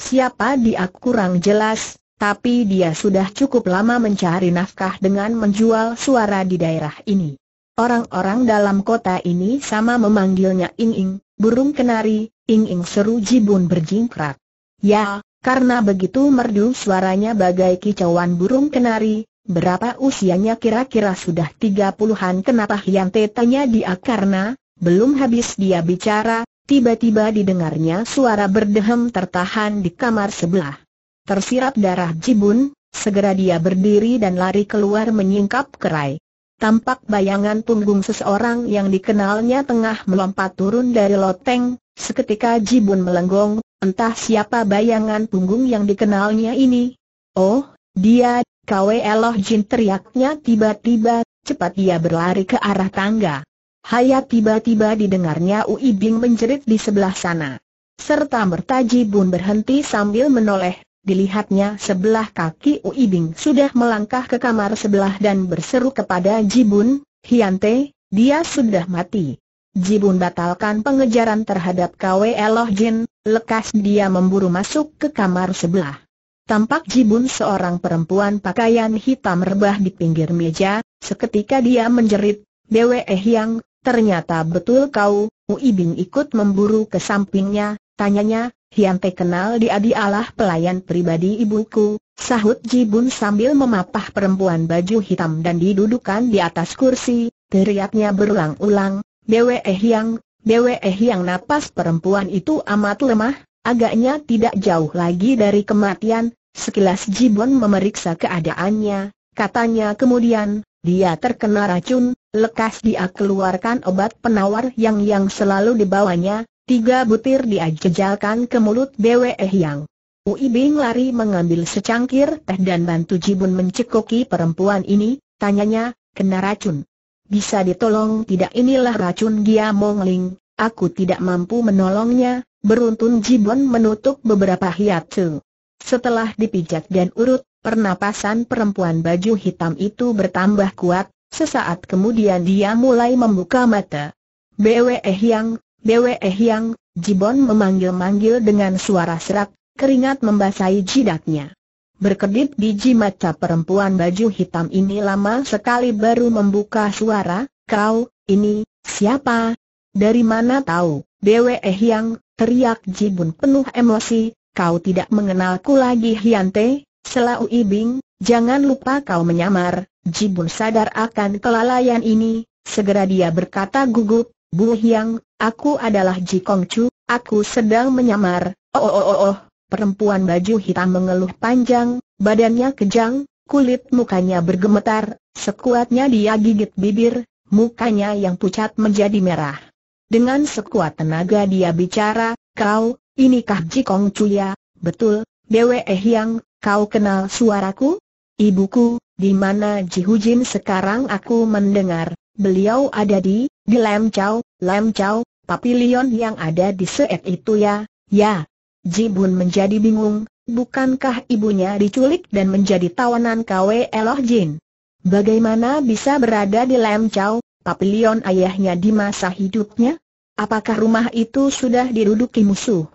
Siapa dia kurang jelas, tapi dia sudah cukup lama mencari nafkah dengan menjual suara di daerah ini. Orang-orang dalam kota ini sama memanggilnya Ing Ing, burung kenari, Ing Ing seru Jibun berjingkrak. Ya, karena begitu merdu suaranya bagai kicauan burung kenari, berapa usianya kira-kira sudah tiga puluhan kenapa yang tetanya dia karena, belum habis dia bicara, tiba-tiba didengarnya suara berdehem tertahan di kamar sebelah. Tersirap darah jibun, segera dia berdiri dan lari keluar menyingkap kerai. Tampak bayangan punggung seseorang yang dikenalnya tengah melompat turun dari loteng, seketika jibun melenggong, Entah siapa bayangan punggung yang dikenalnya ini. Oh, dia, Kwe Eloh Jin teriaknya tiba-tiba, cepat dia berlari ke arah tangga. Hayat tiba-tiba didengarnya Ui Bing menjerit di sebelah sana. Serta mertaji Bun berhenti sambil menoleh, dilihatnya sebelah kaki Ui Bing sudah melangkah ke kamar sebelah dan berseru kepada Jibun, Hiante, dia sudah mati. Jibun batalkan pengejaran terhadap Kwe Eloh Jin, Lekas dia memburu masuk ke kamar sebelah. Tampak Jibun seorang perempuan pakaian hitam rebah di pinggir meja, seketika dia menjerit, Dewe eh Yang, ternyata betul kau, Mu Ibing ikut memburu ke sampingnya, tanyanya, Hyante kenal dia dialah pelayan pribadi ibuku, sahut Jibun sambil memapah perempuan baju hitam dan didudukan di atas kursi, teriaknya berulang-ulang, Dewe eh Yang, Bwe eh yang napas perempuan itu amat lemah, agaknya tidak jauh lagi dari kematian, sekilas Jibon memeriksa keadaannya, katanya kemudian, dia terkena racun, lekas dia keluarkan obat penawar yang yang selalu dibawanya, tiga butir dia jejalkan ke mulut Bwe eh yang. Ui Bing lari mengambil secangkir teh dan bantu Jibun mencekoki perempuan ini, tanyanya, kena racun. Bisa ditolong tidak inilah racun Gia Mongling, aku tidak mampu menolongnya, beruntun Jibon menutup beberapa hiatu. Setelah dipijat dan urut, pernapasan perempuan baju hitam itu bertambah kuat, sesaat kemudian dia mulai membuka mata. Bwe Hyang, eh Bwe Hyang, eh Jibon memanggil-manggil dengan suara serak, keringat membasahi jidatnya. Berkedip biji mata perempuan baju hitam ini lama sekali baru membuka suara, kau, ini, siapa? Dari mana tahu, Dewe Hyang, teriak Jibun penuh emosi, kau tidak mengenalku lagi Hyante, selau ibing, jangan lupa kau menyamar, Jibun sadar akan kelalaian ini, segera dia berkata gugup, Bu Hyang, aku adalah Ji Chu, aku sedang menyamar, oh oh oh oh, oh. Perempuan baju hitam mengeluh panjang, badannya kejang, kulit mukanya bergemetar, sekuatnya dia gigit bibir, mukanya yang pucat menjadi merah. Dengan sekuat tenaga dia bicara, kau, inikah Jikong Cuya, betul, Dewe Yang, kau kenal suaraku? Ibuku, di mana Jihujin sekarang aku mendengar, beliau ada di, di Lam Chow, Lam Chow, papilion yang ada di Seet itu ya, ya, Jibun menjadi bingung, bukankah ibunya diculik dan menjadi tawanan Kwe Eloh Jin? Bagaimana bisa berada di Lam Chow, papilion ayahnya di masa hidupnya? Apakah rumah itu sudah diruduki musuh?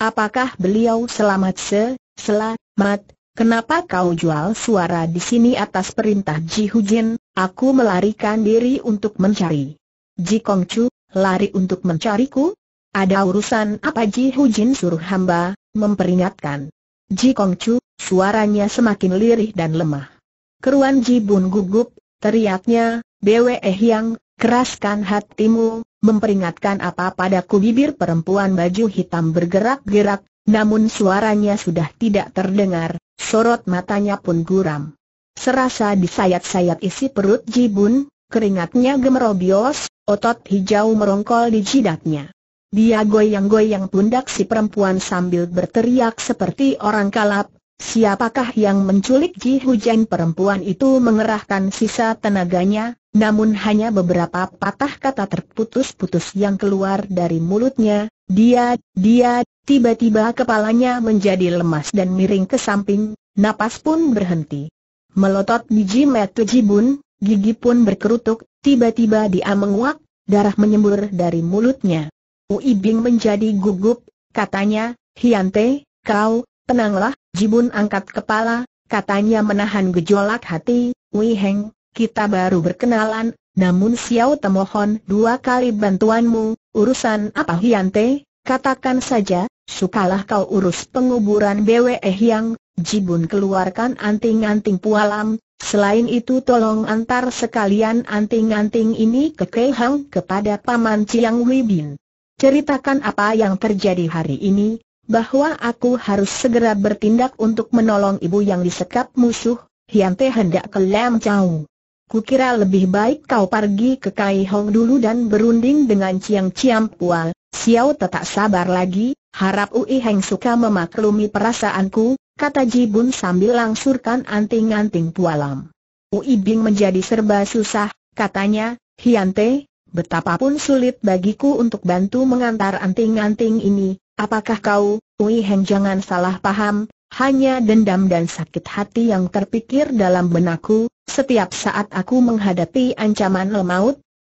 Apakah beliau selamat se, selamat, kenapa kau jual suara di sini atas perintah Ji Hu Jin? aku melarikan diri untuk mencari. Ji Kong Chu, lari untuk mencariku? Ada urusan apa Ji Hujin suruh hamba, memperingatkan. Ji Chu, suaranya semakin lirih dan lemah. Keruan Ji Bun gugup, teriaknya, Bwe Yang, keraskan hatimu, memperingatkan apa padaku bibir perempuan baju hitam bergerak-gerak, namun suaranya sudah tidak terdengar, sorot matanya pun guram. Serasa disayat-sayat isi perut Ji Bun, keringatnya gemerobios, otot hijau merongkol di jidatnya. Dia goyang-goyang pundak si perempuan sambil berteriak seperti orang kalap, siapakah yang menculik Ji Hujan perempuan itu mengerahkan sisa tenaganya, namun hanya beberapa patah kata terputus-putus yang keluar dari mulutnya, dia, dia, tiba-tiba kepalanya menjadi lemas dan miring ke samping, napas pun berhenti. Melotot di Ji metu jibun, gigi pun berkerutuk, tiba-tiba dia menguak, darah menyembur dari mulutnya. Wu Ibing menjadi gugup, katanya, Hiante, kau, tenanglah, Jibun angkat kepala, katanya menahan gejolak hati, Wiheng, Heng, kita baru berkenalan, namun Xiao temohon dua kali bantuanmu, urusan apa Hiante, katakan saja, sukalah kau urus penguburan BWE yang, Jibun keluarkan anting-anting pualam, selain itu tolong antar sekalian anting-anting ini ke Kehang kepada Paman Chiang Wibin ceritakan apa yang terjadi hari ini, bahwa aku harus segera bertindak untuk menolong ibu yang disekap musuh, Hyante hendak ke Lam Chau. Kukira lebih baik kau pergi ke Kai Hong dulu dan berunding dengan Chiang Chiam Pual, Xiao tetap sabar lagi, harap Ui Heng suka memaklumi perasaanku, kata Ji Bun sambil langsurkan anting-anting pualam. Ui Bing menjadi serba susah, katanya, Hyante, betapapun sulit bagiku untuk bantu mengantar anting-anting ini, apakah kau, Ui Heng jangan salah paham, hanya dendam dan sakit hati yang terpikir dalam benakku, setiap saat aku menghadapi ancaman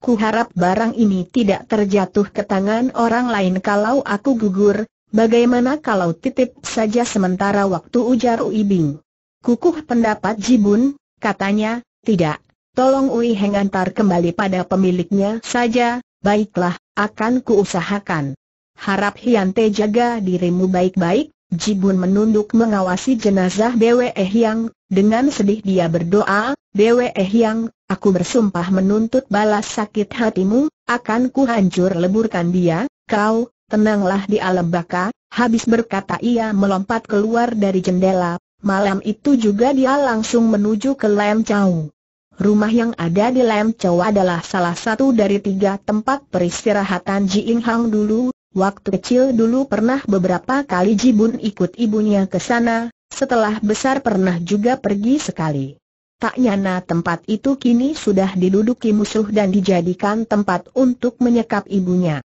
ku harap barang ini tidak terjatuh ke tangan orang lain kalau aku gugur, bagaimana kalau titip saja sementara waktu ujar Ui Bing. Kukuh pendapat Jibun, katanya, tidak, Tolong Ui Heng antar kembali pada pemiliknya saja, baiklah, akan kuusahakan. Harap Hiante jaga dirimu baik-baik, Jibun menunduk mengawasi jenazah Bwe Hyang, dengan sedih dia berdoa, Bwe Hyang, aku bersumpah menuntut balas sakit hatimu, akan kuhancur leburkan dia, kau, tenanglah di alam baka, habis berkata ia melompat keluar dari jendela, malam itu juga dia langsung menuju ke Lam Chau. Rumah yang ada di Lam Chow adalah salah satu dari tiga tempat peristirahatan Ji Ing Hang dulu. Waktu kecil dulu pernah beberapa kali Ji Bun ikut ibunya ke sana, setelah besar pernah juga pergi sekali. Tak nyana tempat itu kini sudah diduduki musuh dan dijadikan tempat untuk menyekap ibunya.